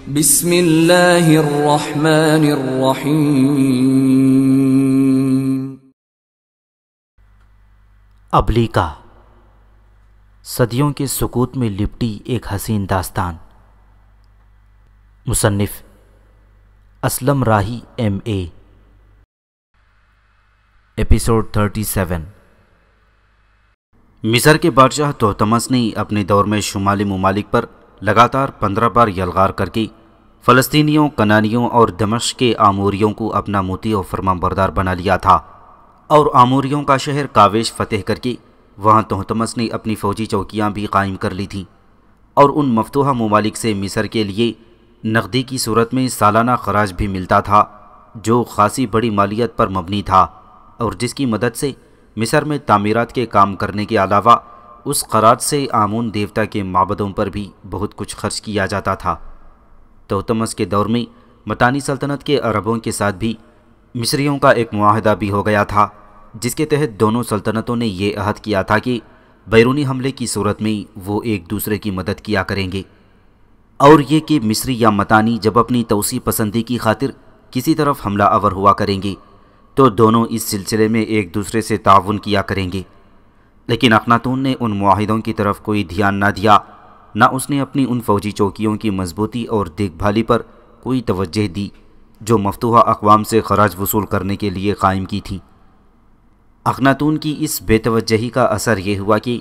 अबली अबलीका सदियों के सुकूत में लिपटी एक हसीन दास्तान मुसन्फ़ Aslam Rahi M A episode 37 मिसर के बादशाह तोहतमस ने अपने दौर में शुमाली ममालिक पर लगातार पंद्रह बार यलगार करके फ़लस्तीनियों कनानियों और दमश के आमूरियों को अपना मोती और फरमाबरदार बना लिया था और आमूरियों का शहर कावेश फतेह करके वहाँ तोहतमस ने अपनी फ़ौजी चौकियाँ भी कायम कर ली थीं और उन मफतूह ममालिक से मिसर के लिए नकदी की सूरत में सालाना खराज भी मिलता था जो खासी बड़ी मालियत पर मबनी था और जिसकी मदद से मिसर में तामीरत के काम करने के अलावा उस खराज से आमून देवता के माबदों पर भी बहुत कुछ खर्च किया जाता था तोतमस के दौर में मतानी सल्तनत के अरबों के साथ भी मिस्रियों का एक माहदा भी हो गया था जिसके तहत दोनों सल्तनतों ने यह अहद किया था कि बैरूनी हमले की सूरत में वो एक दूसरे की मदद किया करेंगे और ये कि मिस्री या मतानी जब अपनी तोसी पसंदी की खातिर किसी तरफ हमला अवर हुआ करेंगे तो दोनों इस सिलसिले में एक दूसरे से ताउन किया करेंगे लेकिन अखनातून ने उन माहिदों की तरफ कोई ध्यान ना दिया ना उसने अपनी उन फौजी चौकियों की मजबूती और देखभाली पर कोई तवज्जह दी जो मफतूहा अकवाम से खराज वसूल करने के लिए कायम की थी अखनातून की इस बेतवजही का असर यह हुआ कि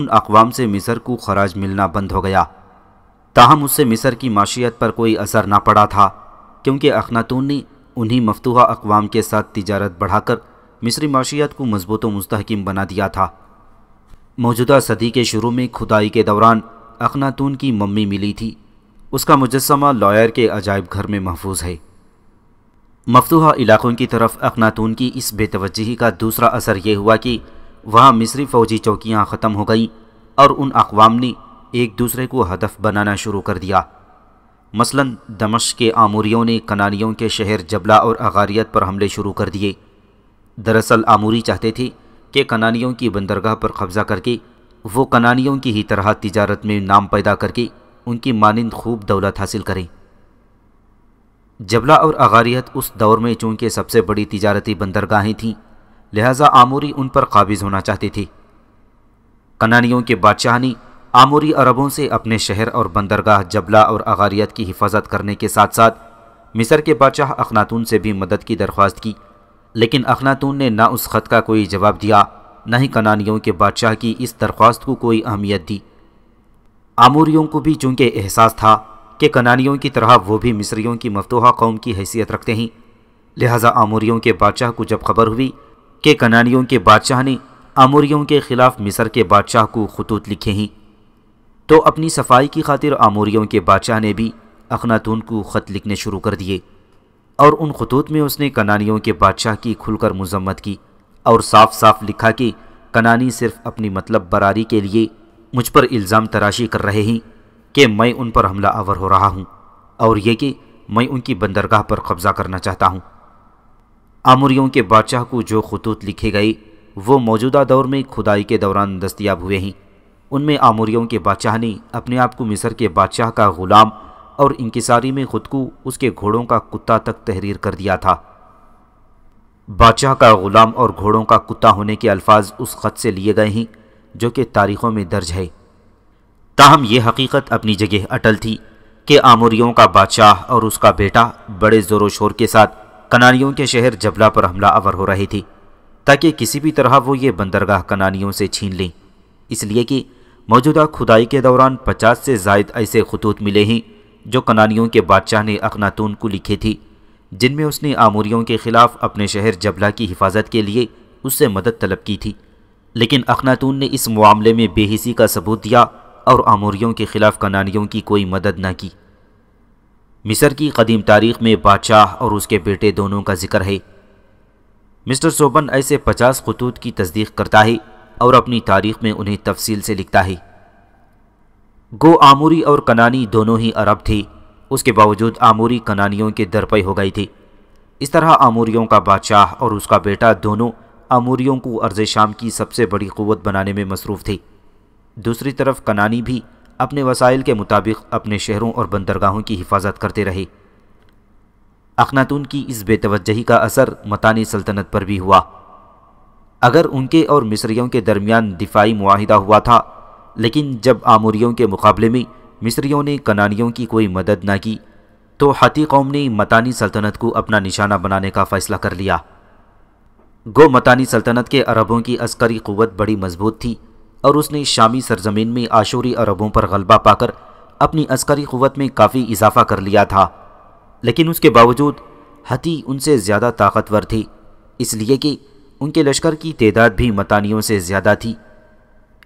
उन अकवाम से मिसर को खराज मिलना बंद हो गया ताहम उससे मिसर की माशियत पर कोई असर ना पड़ा था क्योंकि अखनातून ने उन्हीं मफतूहा अकवाम के साथ तजारत बढ़ाकर मिस्री माशियात को मजबूत व मुस्तकम बना दिया था मौजूदा सदी के शुरू में खुदाई के दौरान अखनातून की मम्मी मिली थी उसका मुजस्मा लॉयर के अजायब घर में महफूज है मफतूहा इलाकों की तरफ अखनातून की इस बेतवजही का दूसरा असर यह हुआ कि वहाँ मिस्री फ़ौजी चौकियाँ ख़त्म हो गईं और उन अकवाम ने एक दूसरे को हदफ बनाना शुरू कर दिया मसलन दमश के आमूरीों ने कनानियों के शहर जबला और अगारियत पर हमले शुरू कर दिए दरअसल आमूरी चाहते थे कि कनानियों की बंदरगाह पर कब्ज़ा करके वो कनानियों की ही तरह तिजारत में नाम पैदा करके उनकी मानंद खूब दौलत हासिल करें जबला और अगारियत उस दौर में चूँकि सबसे बड़ी तिजारती बंदरगाहें थीं लिहाजा आमूरी उन पर काबिज होना चाहती थी कनानियों के बादशाह ने आमूरी अरबों से अपने शहर और बंदरगाह जबला और अगारियत की हिफाजत करने के साथ साथ मिस्र के बादशाह अखनातून से भी मदद की दरख्वास्त की लेकिन अखनातून ने ना उस ख़त का कोई जवाब दिया न ही कनानियों के बादशाह की इस दरख्वास्त को कोई अहमियत दी आमूरियों को भी चूंकि एहसास था कि कनानियों की तरह वो भी मिस्रियों की मफतोहा कौम की हैसियत रखते हैं लिहाजा आमूरियों के बादशाह को जब खबर हुई कि कनानियों के बादशाह ने आमूरियों के ख़िलाफ़ मिस्र के बादशाह को खतूत लिखे हैं तो अपनी सफाई की खातिर आमूरियों के बादशाह ने भी अखनातून को ख़त लिखने शुरू कर दिए और उन खतूत में उसने कनानियों के बादशाह की खुलकर मजम्मत की और साफ साफ लिखा कि कनानी सिर्फ अपनी मतलब बरारी के लिए मुझ पर इल्ज़ाम तराशी कर रहे हैं कि मैं उन पर हमला आवर हो रहा हूँ और ये कि मैं उनकी बंदरगाह पर कब्ज़ा करना चाहता हूँ आमरियों के बादशाह को जो खतूत लिखे गए वो मौजूदा दौर में खुदाई के दौरान दस्तियाब हुए हैं उनमें आमोरियों के बादशाह ने अपने आप को मिसर के बादशाह का ग़ुलाम और इंकिसारी में खुद को उसके घोड़ों का कुत्ता तक तहरीर कर दिया था बादशाह का ग़ुलाम और घोड़ों का कुत्ता होने के अल्फाज उस ख़त से लिए गए हैं जो कि तारीख़ों में दर्ज है ताहम यह हकीकत अपनी जगह अटल थी कि आमोरियों का बादशाह और उसका बेटा बड़े ज़ोर शोर के साथ कनानियों के शहर जबला पर हमला अवर हो रही थी ताकि किसी भी तरह वो ये बंदरगाह कनानियों से छीन लें इसलिए कि मौजूदा खुदाई के दौरान पचास से जायद ऐसे खतूत मिले हैं जो कनानियों के बादशाह ने अखनातून को लिखी थी जिनमें उसने आमूरियों के ख़िलाफ़ अपने शहर जबला की हिफाजत के लिए उससे मदद तलब की थी लेकिन अखनातून ने इस मामले में बेहिसी का सबूत दिया और आमूरियों के ख़िलाफ़ कनानियों की कोई मदद न की मिस्र की कदीम तारीख में बादशाह और उसके बेटे दोनों का जिक्र है मिस्टर सोबन ऐसे पचास खतूत की तस्दीक करता है और अपनी तारीख में उन्हें तफसील से लिखता है गो आमूरी और कनानी दोनों ही अरब थी उसके बावजूद आमूरी कनानियों के दर हो गई थी इस तरह आमूरियों का बादशाह और उसका बेटा दोनों आमूरियों को अर्ज शाम की सबसे बड़ी क़वत बनाने में मसरूफ़ थी दूसरी तरफ कनानी भी अपने वसाइल के मुताबिक अपने शहरों और बंदरगाहों की हिफाजत करते रहे अखनातून की इस बेतवजही का असर मतानी सल्तनत पर भी हुआ अगर उनके और मिस्रियों के दरमियान दिफाई माहिदा हुआ था लेकिन जब आमूरियों के मुकाबले में मिस्रियों ने कनानियों की कोई मदद ना की तो हाथी कौम ने मतानी सल्तनत को अपना निशाना बनाने का फ़ैसला कर लिया गो मतानी सल्तनत के अरबों की अस्करी क़वत बड़ी मजबूत थी और उसने शामी सरजमीन में आशूरी अरबों पर गलबा पाकर अपनी अस्करी क़वत में काफ़ी इजाफा कर लिया था लेकिन उसके बावजूद हती उनसे ज़्यादा ताकतवर थे इसलिए कि उनके लश्कर की तदाद भी मतानियों से ज़्यादा थी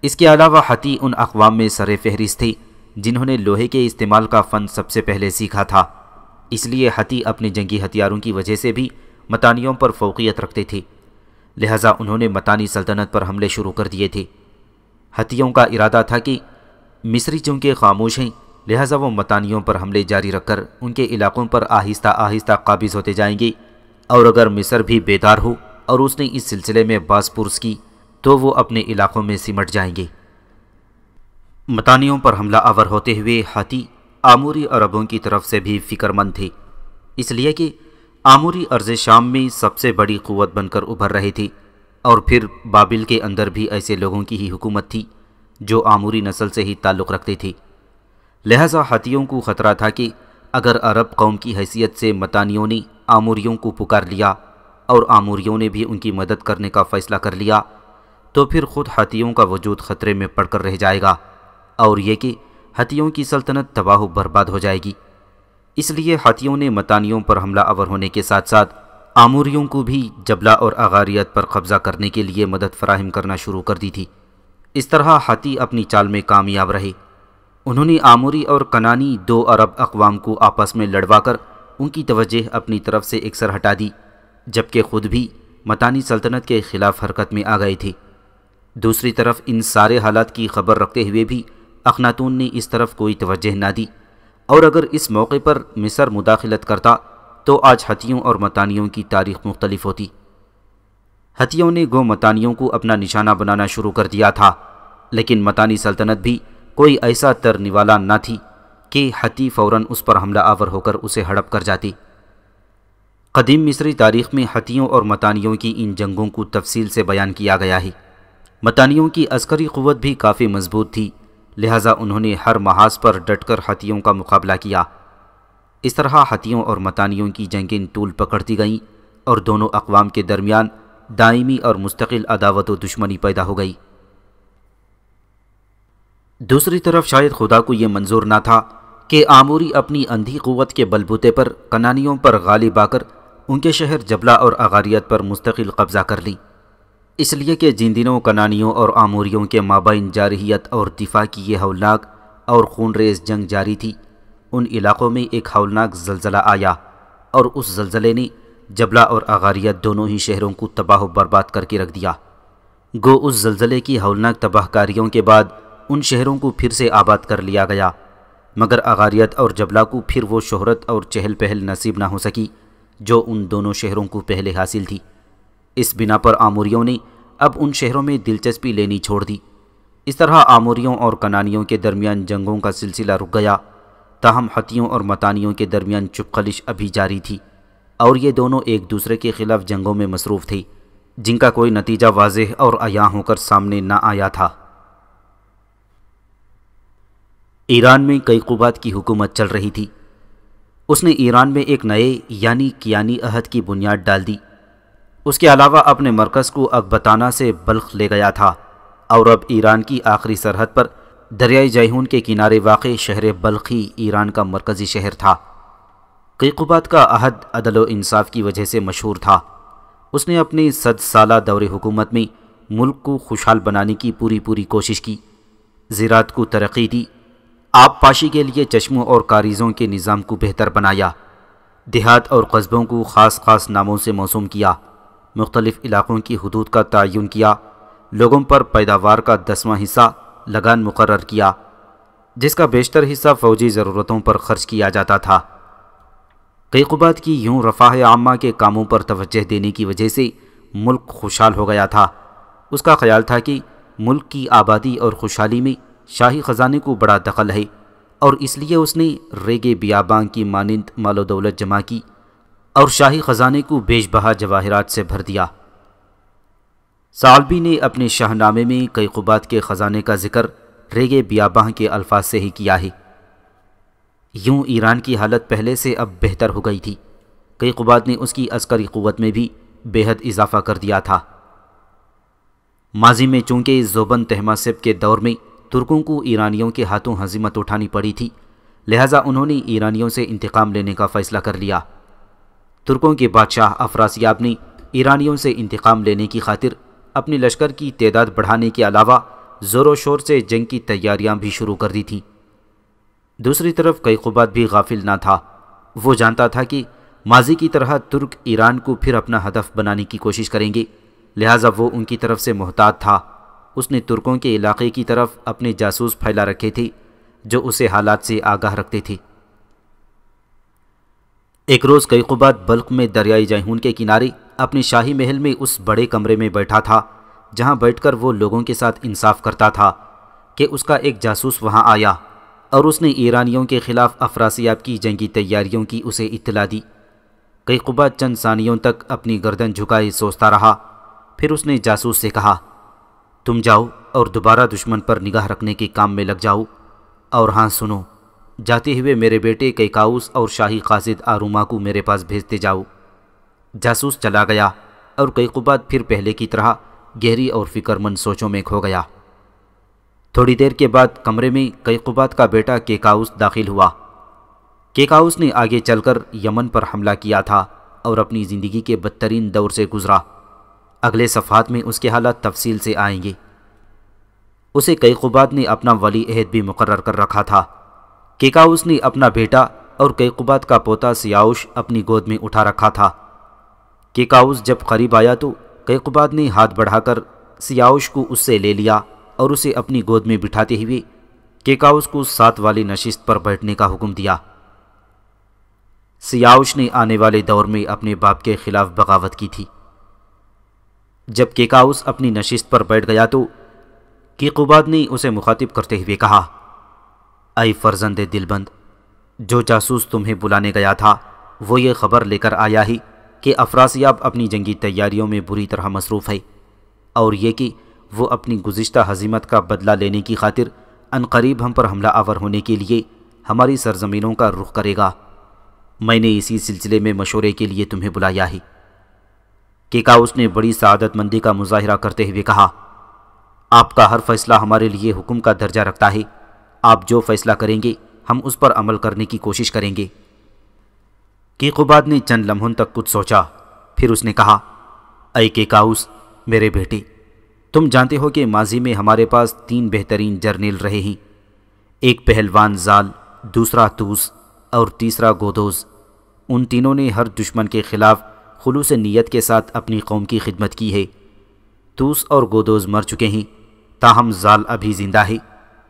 इसके अलावा हती उन अकवाम में सर फहरिस्त थी जिन्होंने लोहे के इस्तेमाल का फ़न सबसे पहले सीखा था इसलिए हती अपने जंगी हथियारों की वजह से भी मतानियों पर फोकियत रखते थे लिहाजा उन्होंने मतानी सल्तनत पर हमले शुरू कर दिए थे हतियों का इरादा था कि मिस्री चूँकि खामोश हैं लिहाजा वो मतानियों पर हमले जारी रखकर उनके इलाकों पर आहिस्ता आहिस्ता काबिज़ होते जाएंगे और अगर मिस्र भी बेदार हो और उसने इस सिलसिले में बासपुरस की तो वो अपने इलाकों में सिमट जाएंगे मतानियों पर हमला आवर होते हुए हाथी आमूरी अरबों की तरफ से भी फिक्रमंद थे इसलिए कि आमूरी अर्ज शाम में सबसे बड़ी क़वत बनकर उभर रही थी और फिर बाबिल के अंदर भी ऐसे लोगों की ही हुकूमत थी जो आमूरी नस्ल से ही ताल्लुक़ रखती थी लिहाजा हाथियों को ख़तरा था कि अगर अरब कौम की हैसियत से मतानियों ने आमूरीों को पुकार लिया और आमूरीों ने भी उनकी मदद करने का फ़ैसला कर लिया तो फिर खुद हथियों का वजूद ख़तरे में पड़कर रह जाएगा और ये कि हतियों की सल्तनत तबाह बर्बाद हो जाएगी इसलिए हाथियों ने मतानियों पर हमला अवर होने के साथ साथ आमूरियों को भी जबला और आगारियत पर कब्ज़ा करने के लिए मदद फराहम करना शुरू कर दी थी इस तरह हाथी अपनी चाल में कामयाब रहे उन्होंने आमूरी और कनानी दो अरब अकवाम को आपस में लड़वा कर उनकी तवज्जह अपनी तरफ से अक्सर हटा दी जबकि खुद भी मतानी सल्तनत के ख़िलाफ़ हरकत में आ गए थी दूसरी तरफ इन सारे हालात की खबर रखते हुए भी अखनातून ने इस तरफ कोई तोज्ह ना दी और अगर इस मौके पर मिसर मुदाखलत करता तो आज हतियों और मतानियों की तारीख मुख्तलिफ होती हतियों ने गो मतानियों को अपना निशाना बनाना शुरू कर दिया था लेकिन मतानी सल्तनत भी कोई ऐसा तर निवाला न थी कि हती फ़ौरन उस पर हमला आवर होकर उसे हड़प कर जाती कदीम मिस्री तारीख़ में हतियों और मतानियों की इन जंगों को तफसील से बयान किया गया है मतानियों की अस्करी क़वत भी काफ़ी मजबूत थी लिहाजा उन्होंने हर महाज पर डटकर हथियों का मुकाबला किया इस तरह हथियों और मतानियों की जंगें टूल पकड़ती गईं और दोनों अकवाम के दरमियान दायमी और मुस्तकिल अदावत व दुश्मनी पैदा हो गई दूसरी तरफ शायद खुदा को ये मंजूर ना था कि आमूरी अपनी अंधी क़वत के बलबूते पर कनानियों पर गालिब आकर उनके शहर जबला और अगारियत पर मुस्तकिल कब्ज़ा कर ली इसलिए कि जिन दिनों कनानियों और आमूरियों के माबाइन जारहीत और दिफा की ये हौलनाक और खूनरेज जंग जारी थी उन इलाक़ों में एक हौलनाक जलजला आया और उस जलजले ने जबला और आगारियत दोनों ही शहरों को तबाह बर्बाद करके रख दिया गो उस जलजले की हौलनाक तबाहकारियों के बाद उन शहरों को फिर से आबाद कर लिया गया मगर आगारियत और जबला को फिर वो शहरत और चहल पहल नसीब ना हो सकी जो उन दोनों शहरों को पहले हासिल थी इस बिना पर आमूरियों ने अब उन शहरों में दिलचस्पी लेनी छोड़ दी इस तरह आमूरियों और कनानियों के दरमियान जंगों का सिलसिला रुक गया ताहम हतियों और मतानियों के दरमियान चुपखलिश अभी जारी थी और ये दोनों एक दूसरे के खिलाफ जंगों में मसरूफ़ थे जिनका कोई नतीजा वाज और अया होकर सामने न आया था ईरान में कई कुबात की हुकूमत चल रही थी उसने ईरान में एक नए यानी कियानी अहद की बुनियाद डाल दी उसके अलावा अपने मरकज़ को अकबताना से बल्ख ले गया था और अब ईरान की आखिरी सरहद पर दरियाई जयहून के किनारे वाक़ शहर बल्ख ही ईरान का मरकज़ी शहर था कीकुबात का अहद अदल इंसाफ की वजह से मशहूर था उसने अपने सद साल दौरे हुकूमत में मुल्क को खुशहाल बनाने की पूरी पूरी कोशिश की ज़रात को तरक्की दी आप पाशी के लिए चश्मों और कारीज़ों के निज़ाम को बेहतर बनाया देहात और कस्बों को ख़ास ख़ास नामों से मौसम किया मुख्तलिफ़ इलाक़ों की हदूद का तयन किया लोगों पर पैदावार का दसवां हिस्सा लगान मुकर किया जिसका बेशतर हिस्सा फ़ौजी ज़रूरतों पर खर्च किया जाता था कैकुबात की यूं रफ़ाह आमा के कामों पर तोज्जह देने की वजह से मुल्क खुशहाल हो गया था उसका ख्याल था कि मुल्क की आबादी और खुशहाली में शाही ख़जाने को बड़ा दखल है और इसलिए उसने रेगे बियाबान की मानंद मालो दौलत जमा की और शाही ख़जाने को बेशबहा जवाहरात से भर दिया सालबी ने अपने शाहनामे में कई कुबात के ख़जाने का जिक्र रेगे बियाबाह के अल्फाज से ही किया है यूं ईरान की हालत पहले से अब बेहतर हो गई थी कई कुबात ने उसकी अस्करी क़वत में भी बेहद इजाफा कर दिया था माजी में चूंकि जोबन तहमासिब के दौर में तुर्कों को ईरानियों के हाथों हजीमत उठानी पड़ी थी लिहाजा उन्होंने ईरानियों से इंतकाम लेने का फ़ैसला कर लिया तुर्कों के बादशाह अफरासियाब ने ईरानियों से इंतकाम लेने की खातिर अपने लश्कर की तदाद बढ़ाने के अलावा ज़ोर शोर से जंग की तैयारियां भी शुरू कर दी थीं दूसरी तरफ कई खुबात भी गाफिल ना था वो जानता था कि माजी की तरह तुर्क ईरान को फिर अपना हदफ बनाने की कोशिश करेंगे लिहाजा वो उनकी तरफ से मोहतात था उसने तुर्कों के इलाके की तरफ अपने जासूस फैला रखे थे जो उसे हालात से आगाह रखते थे एक रोज़ कई कुबात बल्क में दरियाई जहून के किनारे अपने शाही महल में उस बड़े कमरे में बैठा था जहां बैठकर वो लोगों के साथ इंसाफ करता था कि उसका एक जासूस वहां आया और उसने ईरानियों के ख़िलाफ़ अफरासियाब की जंगी तैयारियों की उसे इतला दी कई कुबा चंद सानियों तक अपनी गर्दन झुकाए सोचता रहा फिर उसने जासूस से कहा तुम जाओ और दोबारा दुश्मन पर निगाह रखने के काम में लग जाओ और हाँ सुनो जाते हुए मेरे बेटे कैकाउस और शाही कासिद आरुमा को मेरे पास भेजते जाओ जासूस चला गया और कैकुबाद फिर पहले की तरह गहरी और फिक्रमंद सोचों में खो गया थोड़ी देर के बाद कमरे में कैकुबाद का बेटा केकाउस दाखिल हुआ केकाउस ने आगे चलकर यमन पर हमला किया था और अपनी ज़िंदगी के बदतरीन दौर से गुजरा अगले सफ़ात में उसके हालात तफसील से आएंगे उसे कई कुबाद ने अपना वली अहद भी मुकर कर रखा था केकाउस ने अपना बेटा और कैकुबात का पोता सियाउश अपनी गोद में उठा रखा था केकाउस जब करीब आया तो कैकुबात ने हाथ बढ़ाकर सियाउश को उससे ले लिया और उसे अपनी गोद में बिठाते हुए केकाउस को साथ वाली नशिस्त पर बैठने का हुक्म दिया सियाउश ने आने वाले दौर में अपने बाप के खिलाफ बगावत की थी जब केकाउस अपनी नशिस्त पर बैठ गया तो केकुबाद ने उसे मुखातिब करते हुए कहा आई फर्जंद दिलबंद जो जासूस तुम्हें बुलाने गया था वो ये खबर लेकर आया ही कि अफरासियाब अपनी जंगी तैयारियों में बुरी तरह मसरूफ़ है और ये कि वो अपनी गुज्त हजीमत का बदला लेने की खातिर अनकरीब हम पर हमला आवर होने के लिए हमारी सरजमीनों का रुख करेगा मैंने इसी सिलसिले में मशोरे के लिए तुम्हें बुलाया ही केका उसने बड़ी सआदतमंदी का मुजाहरा करते हुए कहा आपका हर फैसला हमारे लिए हुक्म का दर्जा रखता है आप जो फैसला करेंगे हम उस पर अमल करने की कोशिश करेंगे कीकुबाद ने चंद लम्हों तक कुछ सोचा फिर उसने कहा अय के काउस मेरे बेटे तुम जानते हो कि माजी में हमारे पास तीन बेहतरीन जर्नेल रहे हैं एक पहलवान जाल दूसरा तूस और तीसरा गोदोज उन तीनों ने हर दुश्मन के ख़िलाफ़ खुलूस नीयत के साथ अपनी कौम की खिदमत की है तूस और गोदोज मर चुके हैं ताहम जाल अभी ज़िंदा है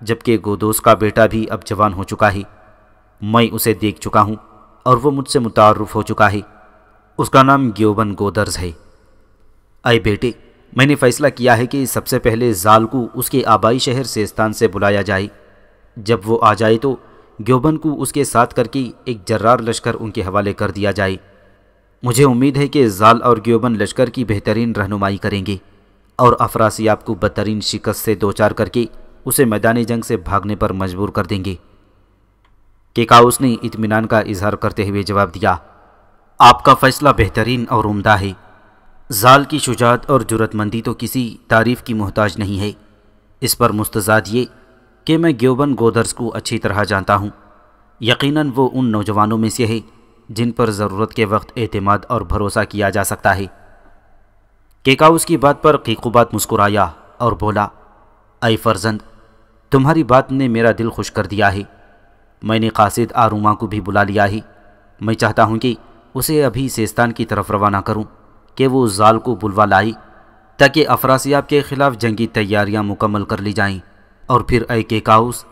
जबकि गोदोस का बेटा भी अब जवान हो चुका है मैं उसे देख चुका हूँ और वो मुझसे मुतारफ़ हो चुका है उसका नाम ग्योबन गोदर्स है अय बेटे मैंने फैसला किया है कि सबसे पहले जाल को उसके आबाई शहर सेस्तान से बुलाया जाए जब वो आ जाए तो ग्योबन को उसके साथ करके एक जर्रार लश्कर उनके हवाले कर दिया जाए मुझे उम्मीद है कि जाल और ग्योबन लश्कर की बेहतरीन रहनुमाई करेंगे और अफरासियाब को बदतरीन शिकस्त से दो चार करके उसे मैदानी जंग से भागने पर मजबूर कर देंगे केकाउस ने इतमान का इजहार करते हुए जवाब दिया आपका फैसला बेहतरीन और उमदा है जाल की शुजात और जरूरतमंदी तो किसी तारीफ की मोहताज नहीं है इस पर मुस्तजाद ये कि मैं ग्योबन गोदर्स को अच्छी तरह जानता हूँ यकीनन वो उन नौजवानों में से है जिन पर ज़रूरत के वक्त अहतमाद और भरोसा किया जा सकता है केकाउस की बात पर कीकुबात मुस्कुराया और बोला आई फर्जंद तुम्हारी बात ने मेरा दिल खुश कर दिया है मैंने कासिद आरुमा को भी बुला लिया है मैं चाहता हूँ कि उसे अभी सेस्तान की तरफ रवाना करूँ कि वो जाल को बुलवा लाई ताकि अफरासियाब के ख़िलाफ़ जंगी तैयारियां मुकम्मल कर ली जाएं और फिर ए के काउस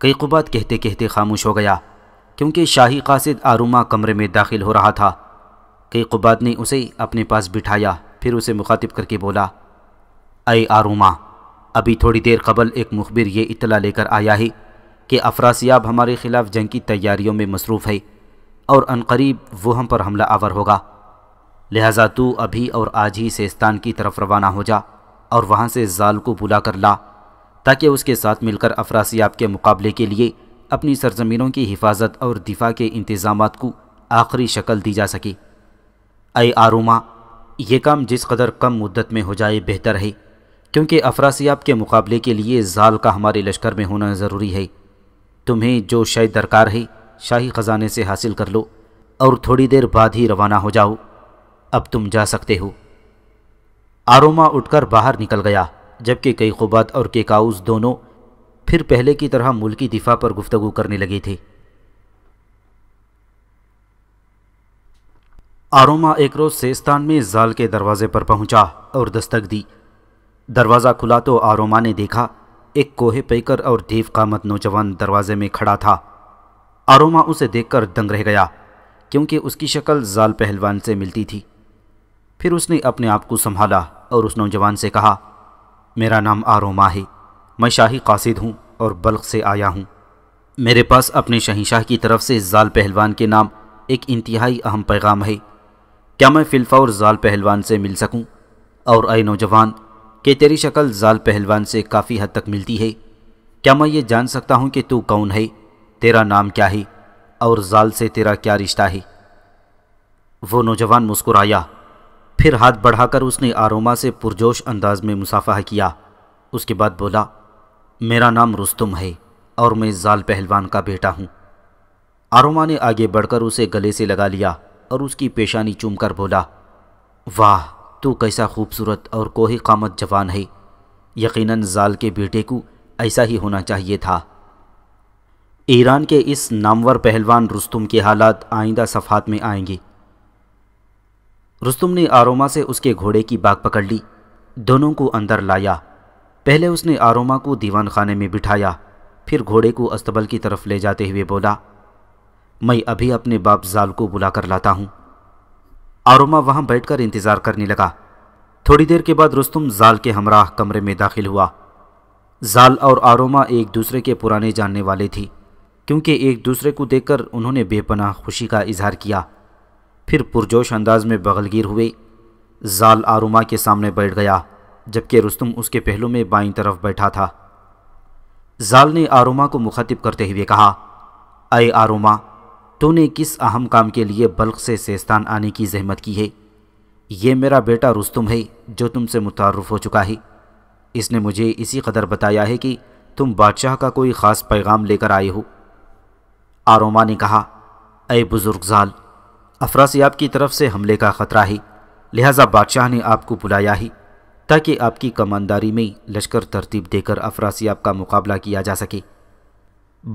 कई कुबात कहते कहते खामोश हो गया क्योंकि शाही कासिद आरुमा कमरे में दाखिल हो रहा था कई कुबात ने उसे अपने पास बिठाया फिर उसे मुखातिब करके बोला अय आरुमा अभी थोड़ी देर कबल एक मुखबिर ये इतला लेकर आया है कि अफरासियाब हमारे ख़िलाफ़ जंग की तैयारियों में मसरूफ़ है और अनकरीब वो हम पर हमला आवर होगा लिहाजा तू अभी और आज ही सेस्तान की तरफ रवाना हो जा और वहाँ से जाल को बुला कर ला ताकि उसके साथ मिलकर अफरासियाब के मुकाबले के लिए अपनी सरजमीनों की हिफाजत और दिफा के इंतज़ाम को आखिरी शक्ल दी जा सके अय आरुमा ये काम जिस कदर कम मुद्दत में हो जाए बेहतर है क्योंकि अफरासियाब के मुकाबले के लिए जाल का हमारे लश्कर में होना ज़रूरी है तुम्हें जो शायद दरकार है शाही ख़जाने से हासिल कर लो और थोड़ी देर बाद ही रवाना हो जाओ अब तुम जा सकते हो आरोमा उठकर बाहर निकल गया जबकि कई खुबात और केकाउस दोनों फिर पहले की तरह मुल्की दिफा पर गुफ्तगु करने लगे थे आरोमा एक रोज़ सेस्तान में जाल के दरवाजे पर पहुंचा और दस्तक दी दरवाज़ा खुला तो आरोमा ने देखा एक कोहे पैकर और देव कामत नौजवान दरवाजे में खड़ा था आरोमा उसे देखकर दंग रह गया क्योंकि उसकी शक्ल जाल पहलवान से मिलती थी फिर उसने अपने आप को संभाला और उस नौजवान से कहा मेरा नाम आरोमा है मैं शाही कासिद हूँ और बल्ख से आया हूँ मेरे पास अपने शहनशाह की तरफ से जाल पहलवान के नाम एक इंतहाई अहम पैगाम है क्या मैं फ़िल्फ़ा और जाल पहलवान से मिल सकूँ और अय नौजवान कि तेरी शक्ल जाल पहलवान से काफ़ी हद तक मिलती है क्या मैं ये जान सकता हूँ कि तू कौन है तेरा नाम क्या है और जाल से तेरा क्या रिश्ता है वो नौजवान मुस्कुराया फिर हाथ बढ़ाकर उसने आरोमा से पुरजोश अंदाज में मुसाफा किया उसके बाद बोला मेरा नाम रुस्तुम है और मैं जाल पहलवान का बेटा हूँ आरोमा ने आगे बढ़कर उसे गले से लगा लिया और उसकी पेशानी चूमकर बोला वाह तू कैसा खूबसूरत और कोई कामत जवान है यकीनन जाल के बेटे को ऐसा ही होना चाहिए था ईरान के इस नामवर पहलवान रुस्तुम के हालात आइंदा सफ़ात में आएंगे रुस्तुम ने आरोमा से उसके घोड़े की बाग पकड़ ली दोनों को अंदर लाया पहले उसने आरोमा को दीवान खाने में बिठाया फिर घोड़े को अस्तबल की तरफ ले जाते हुए बोला मैं अभी अपने बाप जाल को बुला कर लाता हूँ आरोमा वहां बैठकर इंतजार करने लगा थोड़ी देर के बाद रुस्तुम जाल के हमराह कमरे में दाखिल हुआ जाल और आरोमा एक दूसरे के पुराने जानने वाले थी क्योंकि एक दूसरे को देखकर उन्होंने बेपनाह खुशी का इजहार किया फिर पुरजोश अंदाज में बगलगीर हुए जाल आरुमा के सामने बैठ गया जबकि रुस्तुम उसके पहलू में बाई तरफ बैठा था जाल ने आरुमा को मुखातिब करते हुए कहा अय आरुमा तूने किस अहम काम के लिए बल्क से सेस्तान आने की जहमत की है ये मेरा बेटा रुस्तुम है जो तुमसे मुतारफ़ हो चुका है इसने मुझे इसी कदर बताया है कि तुम बादशाह का कोई ख़ास पैगाम लेकर आए हो आरोमा ने कहा अय बुजुर्ग अफरा अफरासियाब की तरफ से हमले का ख़तरा है लिहाजा बादशाह ने आपको बुलाया है ताकि आपकी कमानदारी में लश्कर तरतीब देकर अफरासियाब का मुकाबला किया जा सके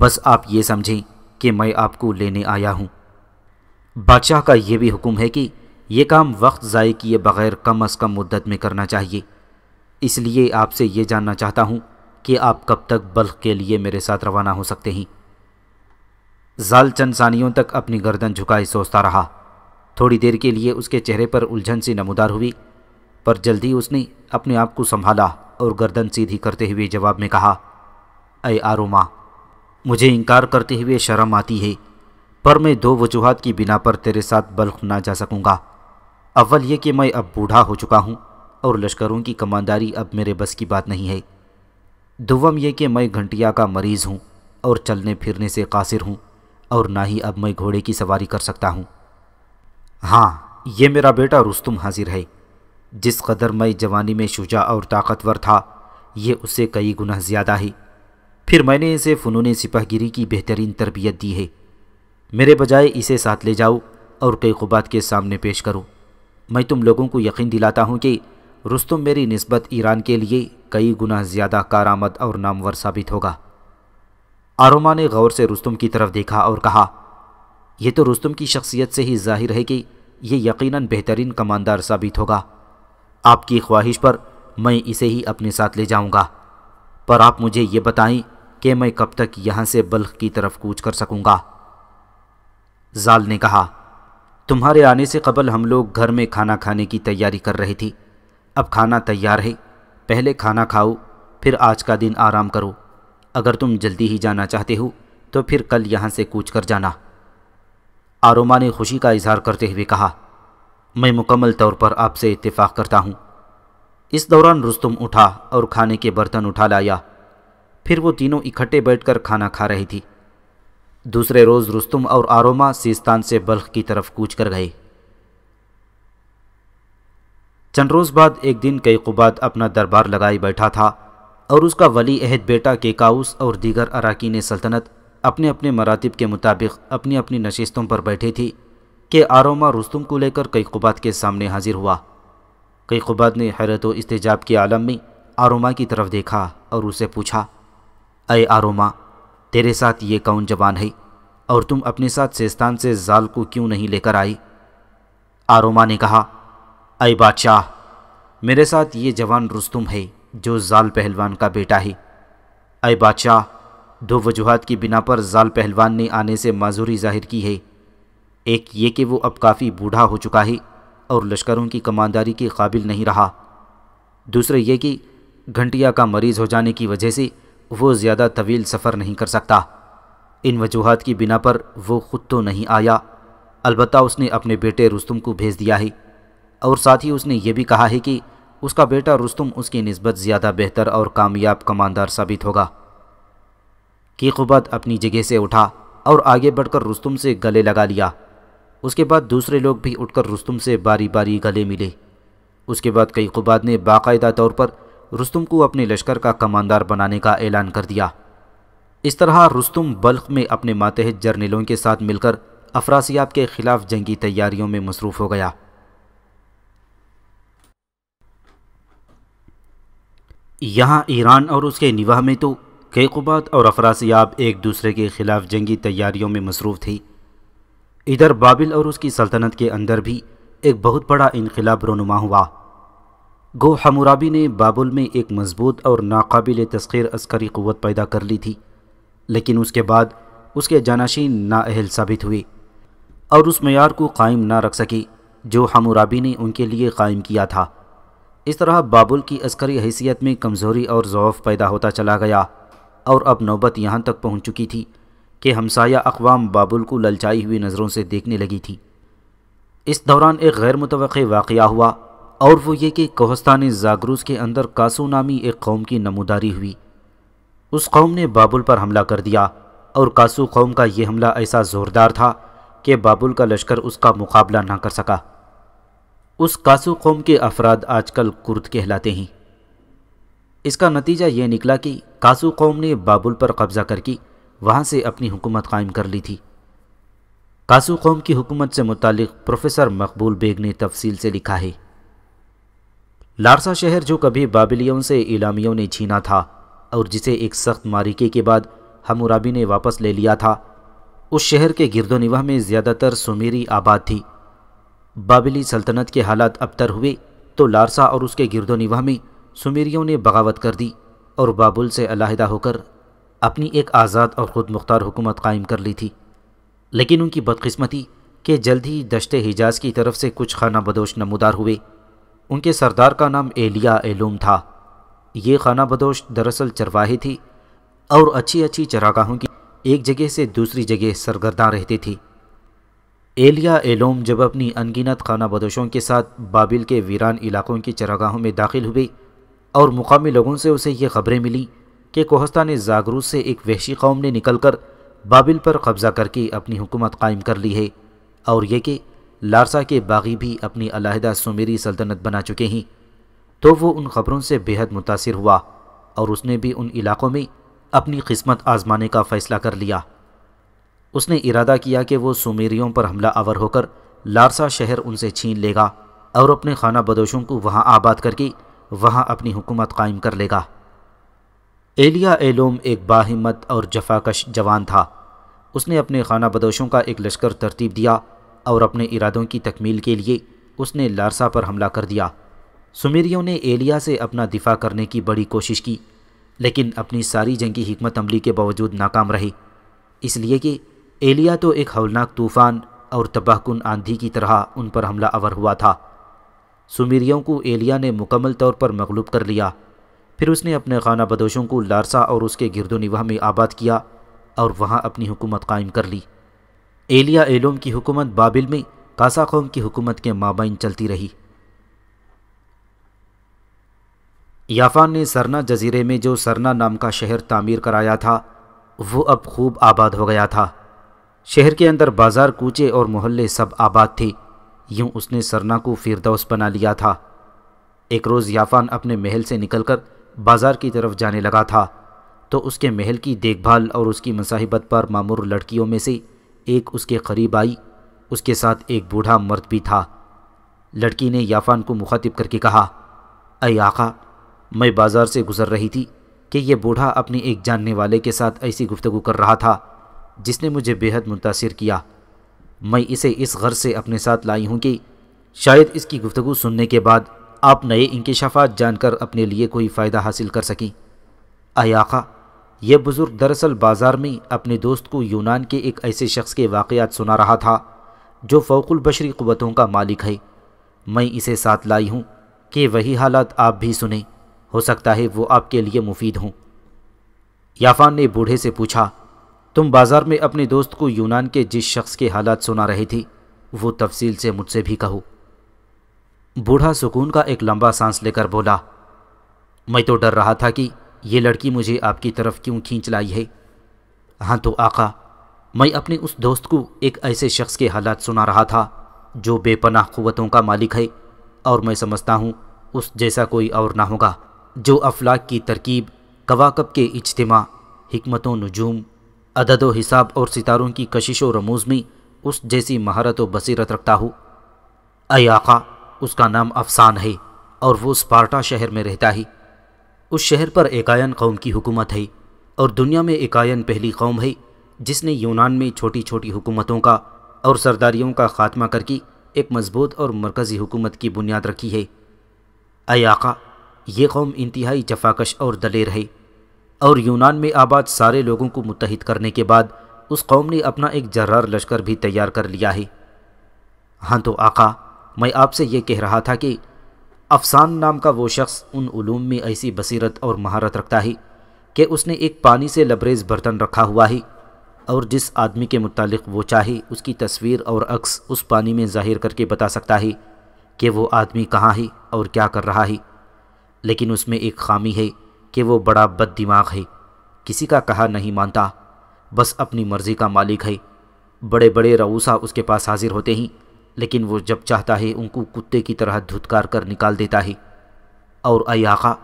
बस आप ये समझें कि मैं आपको लेने आया हूँ बादशाह का यह भी हुक्म है कि यह काम वक्त ज़ाय किए बग़ैर कम अज़ कम मुद्दत में करना चाहिए इसलिए आपसे ये जानना चाहता हूँ कि आप कब तक बल्ख के लिए मेरे साथ रवाना हो सकते हैं जाल चंद सानियों तक अपनी गर्दन झुकाए सोचता रहा थोड़ी देर के लिए उसके चेहरे पर उलझन सी नमदार हुई पर जल्दी उसने अपने आप को संभाला और गर्दन सीधी करते हुए जवाब में कहा अय आरोमा मुझे इनकार करते हुए शर्म आती है पर मैं दो वजूहत की बिना पर तेरे साथ बल्ख ना जा सकूँगा अव्वल ये कि मैं अब बूढ़ा हो चुका हूँ और लश्करों की कमानदारी अब मेरे बस की बात नहीं है दुवम यह कि मैं घंटिया का मरीज़ हूँ और चलने फिरने से कासिर हूँ और ना ही अब मैं घोड़े की सवारी कर सकता हूँ हाँ ये मेरा बेटा रुस्तुम हाजिर है जिस कदर मैं जवानी में शुजा और ताकतवर था ये उससे कई गुना ज़्यादा है फिर मैंने इसे फ़नून सिपाहगिरी की बेहतरीन तरबियत दी है मेरे बजाय इसे साथ ले जाओ और खुबात के सामने पेश करो मैं तुम लोगों को यकीन दिलाता हूँ कि रुस्तम मेरी नस्बत ईरान के लिए कई गुना ज़्यादा कारामद और नामवर साबित होगा आरोमा ने गौर से रुस्तम की तरफ देखा और कहा यह तो रुस्तम की शख्सियत से ही जाहिर है कि यह यकीनन बेहतरीन कमानदार साबित होगा आपकी ख्वाहिश पर मैं इसे ही अपने साथ ले जाऊंगा पर आप मुझे ये बताएं कि मैं कब तक यहाँ से बल्ख की तरफ कूच कर सकूँगा जाल ने कहा तुम्हारे आने से कबल हम लोग घर में खाना खाने की तैयारी कर रही थी अब खाना तैयार है पहले खाना खाओ फिर आज का दिन आराम करो अगर तुम जल्दी ही जाना चाहते हो तो फिर कल यहाँ से कूच कर जाना आरोमा ने खुशी का इजहार करते हुए कहा मैं मुकम्मल तौर पर आपसे इत्तेफाक करता हूँ इस दौरान रुस्तुम उठा और खाने के बर्तन उठा लाया फिर वो तीनों इकट्ठे बैठकर खाना खा रही थी दूसरे रोज़ रुस्तुम और आरोमा सिस्तान से बल्ख की तरफ कूच कर गए चंद रोज़ बाद एक दिन कई कुबाद अपना दरबार लगाए बैठा था और उसका वली अहद बेटा केकाउस और दीगर अराकीन सल्तनत अपने अपने मरातब के मुताबिक अपनी अपनी नशस्तों पर बैठी थी कि आरोमा रुस्तुम को लेकर कई कुबाद के सामने हाजिर हुआ कई कुबाद ने हैरत व इस्तेजाब के आलम में आरोमा की तरफ देखा और उसे पूछा अय आरोमा तेरे साथ ये कौन जवान है और तुम अपने साथ सेस्तान से जाल को क्यों नहीं लेकर आई आरोमा ने कहा अय बादशाह मेरे साथ ये जवान रुस्तुम है जो जाल पहलवान का बेटा है अय बादशाह दो वजूहत की बिना पर जाल पहलवान ने आने से माजूरी जाहिर की है एक ये कि वो अब काफ़ी बूढ़ा हो चुका है और लश्करों की कमानदारी के काबिल नहीं रहा दूसरा ये कि घंटिया का मरीज़ हो जाने की वजह से वो ज़्यादा तवील सफ़र नहीं कर सकता इन वजूहत की बिना पर वो ख़ुद तो नहीं आया अलबत् उसने अपने बेटे रुस्तम को भेज दिया है और साथ ही उसने ये भी कहा है कि उसका बेटा रुस्तम उसकी नस्बत ज़्यादा बेहतर और कामयाब कमानदार साबित होगा की कीकुबत अपनी जगह से उठा और आगे बढ़कर रुस्तम से गले लगा लिया उसके बाद दूसरे लोग भी उठकर रुस्तम से बारी बारी गले मिले उसके बाद कई कुबाद ने बाकायदा तौर पर रुस्तुम को अपने लश्कर का कमांडर बनाने का ऐलान कर दिया इस तरह रुस्तुम बल्ख में अपने मातहत जर्नलों के साथ मिलकर अफरासियाब के खिलाफ जंगी तैयारियों में मसरूफ़ हो गया यहाँ ईरान और उसके निवाह में तो कुबात और अफरासियाब एक दूसरे के खिलाफ जंगी तैयारियों में मसरूफ़ थी इधर बाबिल और उसकी सल्तनत के अंदर भी एक बहुत बड़ा इनकलाब रोनुमा हुआ गो हमराबी ने बाबुल में एक मजबूत और नाकबिल तस्खीर अस्करी क़वत पैदा कर ली थी लेकिन उसके बाद उसके जानाशीन नाअहल साबित हुए और उस मैार को कायम ना रख सकी जो हमराबी ने उनके लिए कायम किया था इस तरह बाबुल की अस्करी हैसियत में कमज़ोरी और ज़ौफ़ पैदा होता चला गया और अब नौबत यहाँ तक पहुँच चुकी थी कि हमसाया अकवाम बाबुल को ललचाई हुई नज़रों से देखने लगी थी इस दौरान एक गैर मुतव वाक़ हुआ और वो ये कि कोहस्तान जागरूस के अंदर कासू नामी एक कौम की नमोदारी हुई उस कौम ने बाबुल पर हमला कर दिया और कासू कौम का ये हमला ऐसा ज़ोरदार था कि बाबुल का लश्कर उसका मुकाबला ना कर सका उस कासू कौम के अफराद आजकल कुर्द कहलाते हैं इसका नतीजा ये निकला कि कासू कौम ने बाबुल पर कब्ज़ा करके वहाँ से अपनी हुकूमत कायम कर ली थी कासू कौम की हुकूमत से मुतल प्रोफेसर मकबूल बेग ने तफसील से लिखा है लारसा शहर जो कभी बाबिलियों से इलामियों ने छीना था और जिसे एक सख्त मारिके के बाद हमराबी ने वापस ले लिया था उस शहर के गिरदोनिवाह में ज़्यादातर सुमेरी आबाद थी बाबिली सल्तनत के हालात अबतर हुए तो लारसा और उसके गिरदोनिवाह में सुमेरियों ने बगावत कर दी और बाबुल से अलहदा होकर अपनी एक आज़ाद और ख़ुद मुख्तार हुकूमत कायम कर ली थी लेकिन उनकी बदकस्मती के जल्द ही दशत हिजाज की तरफ से कुछ खाना बदोश नमदार हुए उनके सरदार का नाम एलिया एलूम था ये खाना बदोश दरअसल चरवाही थी और अच्छी अच्छी चरागाहों की एक जगह से दूसरी जगह सरगर्दा रहती थी एलिया एलोम जब अपनी अनगिनत खाना बदोशों के साथ बाबिल के वीरान इलाकों की चरागाहों में दाखिल हुई और मुकामी लोगों से उसे ये खबरें मिली कि कोहस्ता ने जागरूस से एक वहशी कौम ने निकल कर बाबिल पर कब्ज़ा करके अपनी हुकूमत कायम कर ली है और यह कि लारसा के बागी भी अपनी अलहदा सुमेरी सल्तनत बना चुके हैं तो वो उन खबरों से बेहद मुतासर हुआ और उसने भी उन इलाक़ों में अपनी किस्मत आजमाने का फ़ैसला कर लिया उसने इरादा किया कि वो सुमेरियों पर हमला आवर होकर लारसा शहर उनसे छीन लेगा और अपने खाना बदोशों को वहाँ आबाद करके वहाँ अपनी हुकूमत कायम कर लेगा एलिया एलोम एक बाहिम्मत और जफाकश जवान था उसने अपने खाना बदोशों का एक लश्कर तरतीब दिया और अपने इरादों की तकमील के लिए उसने लारसा पर हमला कर दिया सुमेरियों ने एलिया से अपना दिफा करने की बड़ी कोशिश की लेकिन अपनी सारी जंगी हमत अमली के बावजूद नाकाम रहे इसलिए कि एलिया तो एक हौलनाक तूफ़ान और तबाहकुन आंधी की तरह उन पर हमला अवर हुआ था सुमेरियों को एलिया ने मुकम्मल तौर पर मकलूब कर लिया फिर उसने अपने खाना बदोशों को लारसा और उसके गिरदोनिवाह में आबाद किया और वहाँ अपनी हुकूमत कायम कर ली एलिया एलोम की हुकूमत बाबिल में कासा कौम की हुकूमत के माबाइन चलती रही याफान ने सरना जजीरे में जो सरना नाम का शहर तामीर कराया था वो अब खूब आबाद हो गया था शहर के अंदर बाजार कूचे और मोहल्ले सब आबाद थे यूं उसने सरना को फिरदौस बना लिया था एक रोज़ याफान अपने महल से निकलकर बाज़ार की तरफ जाने लगा था तो उसके महल की देखभाल और उसकी मसाहिबत पर मामूर लड़कियों में से एक उसके करीब आई उसके साथ एक बूढ़ा मर्द भी था लड़की ने याफान को मुखातिब करके कहा अय आका मैं बाज़ार से गुज़र रही थी कि यह बूढ़ा अपने एक जानने वाले के साथ ऐसी गुफ्तगु कर रहा था जिसने मुझे बेहद मुतासर किया मैं इसे इस गर्ज से अपने साथ लाई हूँ कि शायद इसकी गुफ्तगु सुनने के बाद आप नए इंकशाफात जानकर अपने लिए कोई फ़ायदा हासिल कर सकें अयाखा यह बुज़ुर्ग दरअसल बाज़ार में अपने दोस्त को यूनान के एक ऐसे शख्स के वाकयात सुना रहा था जो फ़ौकुल बशरी क़वतों का मालिक है मैं इसे साथ लाई हूँ कि वही हालात आप भी सुने हो सकता है वो आपके लिए मुफीद हों याफान ने बूढ़े से पूछा तुम बाज़ार में अपने दोस्त को यूनान के जिस शख्स के हालात सुना रहे थे वो तफसील से मुझसे भी कहो बूढ़ा सुकून का एक लंबा सांस लेकर बोला मैं तो डर रहा था कि ये लड़की मुझे आपकी तरफ क्यों खींच लाई है हाँ तो आका मैं अपने उस दोस्त को एक ऐसे शख्स के हालात सुना रहा था जो बेपनाह क़वतों का मालिक है और मैं समझता हूँ उस जैसा कोई और ना होगा जो अफलाक की तरकीब कवाकब के इजतमा हमतों नजूम अदद हिसाब और सितारों की कशिश व रमूज में उस जैसी महारत व बसीरत रखता हो अका उसका नाम अफसान है और वो स्पार्टा शहर में रहता है उस शहर पर एकायन कौम की हुकूमत है और दुनिया में एकायन पहली कौम है जिसने यूनान में छोटी छोटी हुकूमतों का और सरदारियों का खात्मा करके एक मजबूत और मरकज़ी हुकूमत की बुनियाद रखी है अयाका आका ये कौम इंतहाई जफाकश और दलेर है और यूनान में आबाद सारे लोगों को मुतहद करने के बाद उस कौम ने अपना एक जर्रार लश्कर भी तैयार कर लिया है हाँ तो आका मैं आपसे ये कह रहा था कि अफसान नाम का वो शख्स उन उलूम में ऐसी बसीरत और महारत रखता ही कि उसने एक पानी से लबरेज बर्तन रखा हुआ ही और जिस आदमी के मुतालिक वो चाहे उसकी तस्वीर और अक्स उस पानी में जाहिर करके बता सकता ही कि वो आदमी कहाँ ही और क्या कर रहा है लेकिन उसमें एक खामी है कि वो बड़ा बद दिमाग है किसी का कहा नहीं मानता बस अपनी मर्ज़ी का मालिक है बड़े बड़े रऊसा उसके पास हाजिर होते हैं लेकिन वो जब चाहता है उनको कुत्ते की तरह धुतकार कर निकाल देता है और अयाका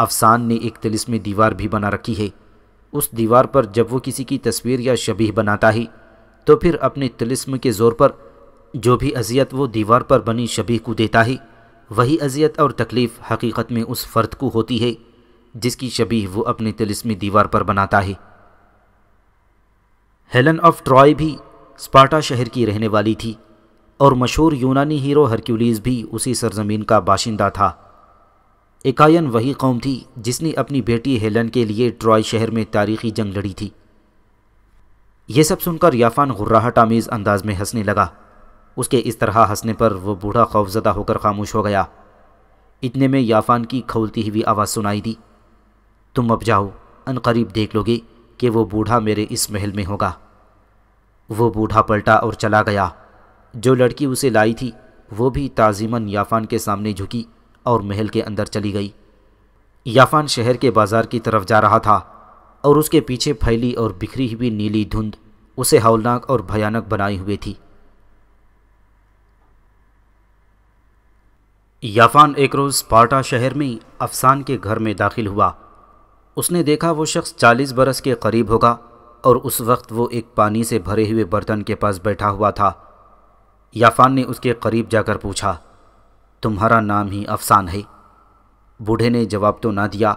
अफसान ने एक तिलिस में दीवार भी बना रखी है उस दीवार पर जब वो किसी की तस्वीर या शबीह बनाता है तो फिर अपने तिलिस्म के ज़ोर पर जो भी अजियत वो दीवार पर बनी शबीह को देता है वही अजियत और तकलीफ़ हकीकत में उस फ़र्द को होती है जिसकी शबीह वो अपने तिलिस्मी दीवार पर बनाता है हेलन ऑफ ट्रॉय भी स्पार्टा शहर की रहने वाली थी और मशहूर यूनानी हीरो हरक्यूलीज भी उसी सरजमीन का बाशिंदा था एकायन वही कौम थी जिसने अपनी बेटी हेलन के लिए ट्रॉय शहर में तारीखी जंग लड़ी थी यह सब सुनकर याफान गुर्राहट आमीज़ अंदाज में हंसने लगा उसके इस तरह हंसने पर वो बूढ़ा खौफजदा होकर खामोश हो गया इतने में याफान की खोलती हुई आवाज़ सुनाई दी तुम अब जाओ अनकरीब देख लोगे कि वो बूढ़ा मेरे इस महल में होगा वो बूढ़ा पलटा और चला गया जो लड़की उसे लाई थी वो भी ताजीमन याफान के सामने झुकी और महल के अंदर चली गई याफान शहर के बाजार की तरफ जा रहा था और उसके पीछे फैली और बिखरी हुई नीली धुंध उसे हौलनाक और भयानक बनाई हुई थी याफान एक रोज़ स्पार्टा शहर में अफसान के घर में दाखिल हुआ उसने देखा वो शख्स चालीस बरस के करीब होगा और उस वक्त वो एक पानी से भरे हुए बर्तन के पास बैठा हुआ था याफान ने उसके करीब जाकर पूछा तुम्हारा नाम ही अफसान है बूढ़े ने जवाब तो ना दिया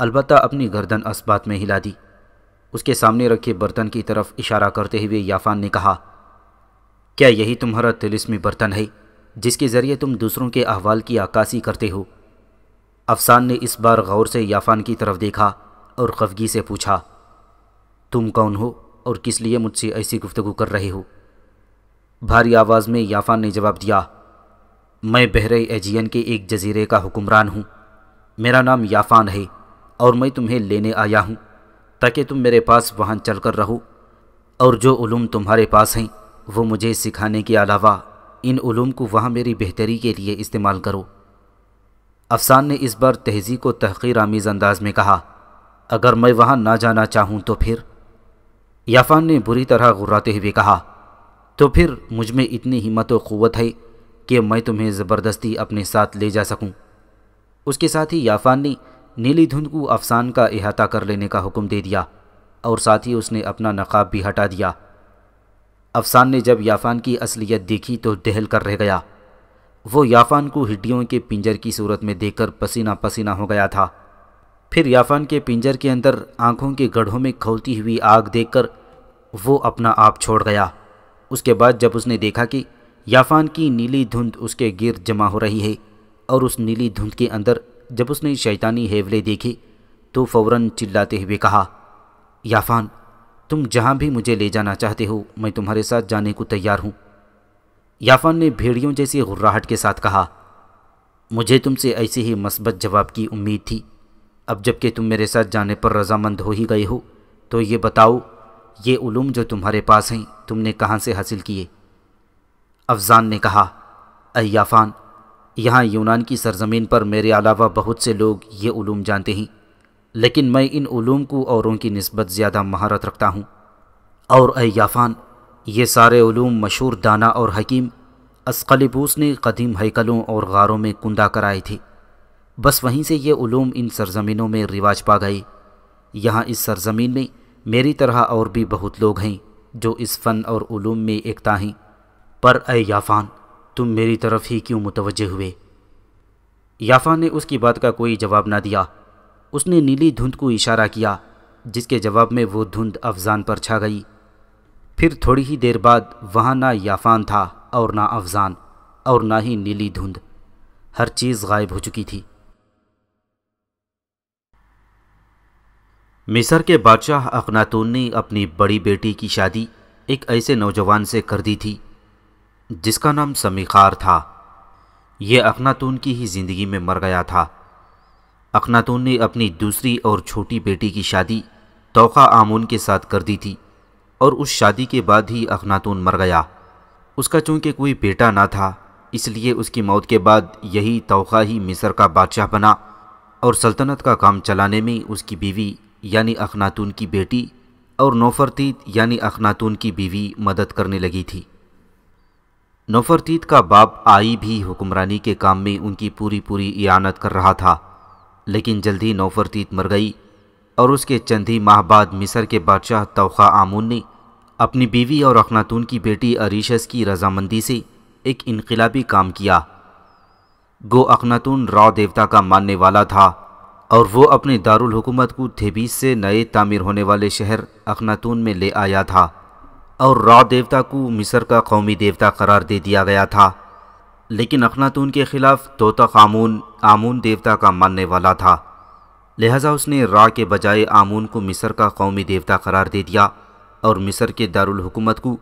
अलबत्त अपनी गर्दन असबात में हिला दी उसके सामने रखे बर्तन की तरफ इशारा करते हुए याफान ने कहा क्या यही तुम्हारा तिलिस्मी बर्तन है जिसके ज़रिए तुम दूसरों के अहवाल की अक्कासी करते हो अफसान ने इस बार गौर से याफान की तरफ देखा और खफगी से पूछा तुम कौन हो और किस लिए मुझसे ऐसी गुफ्तगु कर रहे हो भारी आवाज़ में याफान ने जवाब दिया मैं बहरे एजियन के एक जजीरे का हुक्मरान हूँ मेरा नाम याफान है और मैं तुम्हें लेने आया हूँ ताकि तुम मेरे पास वहाँ चल कर रहो और जो उलूम तुम्हारे पास हैं वो मुझे सिखाने के अलावा इन उलूम को वहाँ मेरी बेहतरी के लिए इस्तेमाल करो अफसान ने इस बार तहजी को तहकीर आमीज़ अंदाज में कहा अगर मैं वहाँ ना जाना चाहूँ तो फिर याफान ने बुरी तरह गुर्राते हुए कहा तो फिर मुझ में इतनी हिम्मत और क़वत है कि मैं तुम्हें ज़बरदस्ती अपने साथ ले जा सकूं। उसके साथ ही याफान ने नीली धुंध को अफसान का अहाता कर लेने का हुक्म दे दिया और साथ ही उसने अपना नकाब भी हटा दिया अफसान ने जब याफान की असलियत देखी तो दहल कर रह गया वो याफान को हिड्डियों के पिंजर की सूरत में देखकर पसीना पसीना हो गया था फिर याफान के पिंजर के अंदर आँखों के गढ़ों में खोलती हुई आग देखकर वो अपना आप छोड़ गया उसके बाद जब उसने देखा कि याफान की नीली धुंध उसके गिर जमा हो रही है और उस नीली धुंध के अंदर जब उसने शैतानी हेवले देखे तो फौरन चिल्लाते हुए कहा याफान तुम जहाँ भी मुझे ले जाना चाहते हो मैं तुम्हारे साथ जाने को तैयार हूँ याफान ने भेड़ियों जैसी गुर्राहट के साथ कहा मुझे तुमसे ऐसे ही मस्बत जवाब की उम्मीद थी अब जबकि तुम मेरे साथ जाने पर रजामंद हो ही गए हो तो ये बताओ ये उलूम जो तुम्हारे पास हैं तुमने कहाँ से हासिल किए अफजान ने कहा अयाफान यहाँ यूनान की सरजमीन पर मेरे अलावा बहुत से लोग ये उलूम जानते हैं लेकिन मैं इन उलूम को औरों की नस्बत ज़्यादा महारत रखता हूँ और अयाफान ये सारे उलूम मशहूर दाना और हकीम असकलीबूस ने कदीम हैकलों और गारों में कुंदा कराए थे बस वहीं से ये उलूम इन सरजमीनों में रिवाज पा गए यहाँ इस सरजमीन में मेरी तरह और भी बहुत लोग हैं जो इस फ़न और उलूम में एकता हैं पर अय याफ़ान तुम मेरी तरफ ही क्यों मुतवजह हुए याफ़ान ने उसकी बात का कोई जवाब ना दिया उसने नीली धुंध को इशारा किया जिसके जवाब में वो धुंध अफजान पर छा गई फिर थोड़ी ही देर बाद वहाँ ना याफ़ान था और ना अफजान और ना ही नीली धुंध हर चीज़ गायब हो चुकी थी मिसर के बादशाह अखनातून ने अपनी बड़ी बेटी की शादी एक ऐसे नौजवान से कर दी थी जिसका नाम समीखार था यह अखनातून की ही ज़िंदगी में मर गया था अखनातून ने अपनी दूसरी और छोटी बेटी की शादी तोखा आमून के साथ कर दी थी और उस शादी के बाद ही अखनातून मर गया उसका चूंकि कोई बेटा ना था इसलिए उसकी मौत के बाद यही तोखा ही मिस्र का बादशाह बना और सल्तनत का काम चलाने में उसकी बीवी यानी अखनातून की बेटी और नौफरतीत यानी अखनातून की बीवी मदद करने लगी थी नौफरतीत का बाप आई भी हुक्मरानी के काम में उनकी पूरी पूरी इयानत कर रहा था लेकिन जल्द ही नौफरतीत मर गई और उसके चंद ही माह बाद मिस्र के बादशाह तोखा आमून ने अपनी बीवी और अखनातून की बेटी अरीशस की रजामंदी से एक इनकलाबी काम किया गो अखनातून रॉ देवता का मानने वाला था और वो अपने दारुल हुकूमत को थेबीस से नए तामीर होने वाले शहर अखनातून में ले आया था और रा देवता को मिस्र का कौमी देवता करार दे दिया गया था लेकिन अखनातून के खिलाफ तोता आमून आमून देवता का मानने वाला था लिहाजा उसने रा के बजाय आमून को मिस्र का कौमी देवता करार दे दिया और मिस्र के दारुल हुकूमत को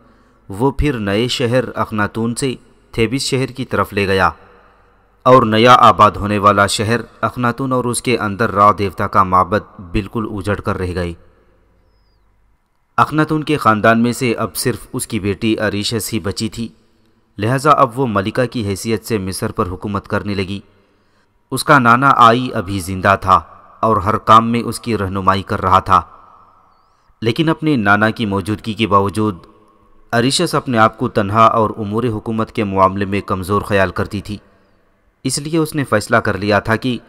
वो फिर नए शहर अखनातून से थेबिस शहर की तरफ ले गया और नया आबाद होने वाला शहर अखनातून और उसके अंदर राव देवता का माबद बिल्कुल उजड़ कर रह गई अखनातून के ख़ानदान में से अब सिर्फ उसकी बेटी अरीशस ही बची थी लिहाजा अब वो मलिका की हैसियत से मिस्र पर हुकूमत करने लगी उसका नाना आई अभी ज़िंदा था और हर काम में उसकी रहनुमाई कर रहा था लेकिन अपने नाना की मौजूदगी के बावजूद अरीशस अपने आप को तनहा और उमूर हुकूमत के मामले में कमज़ोर ख्याल करती थी इसलिए उसने फैसला कर लिया था कि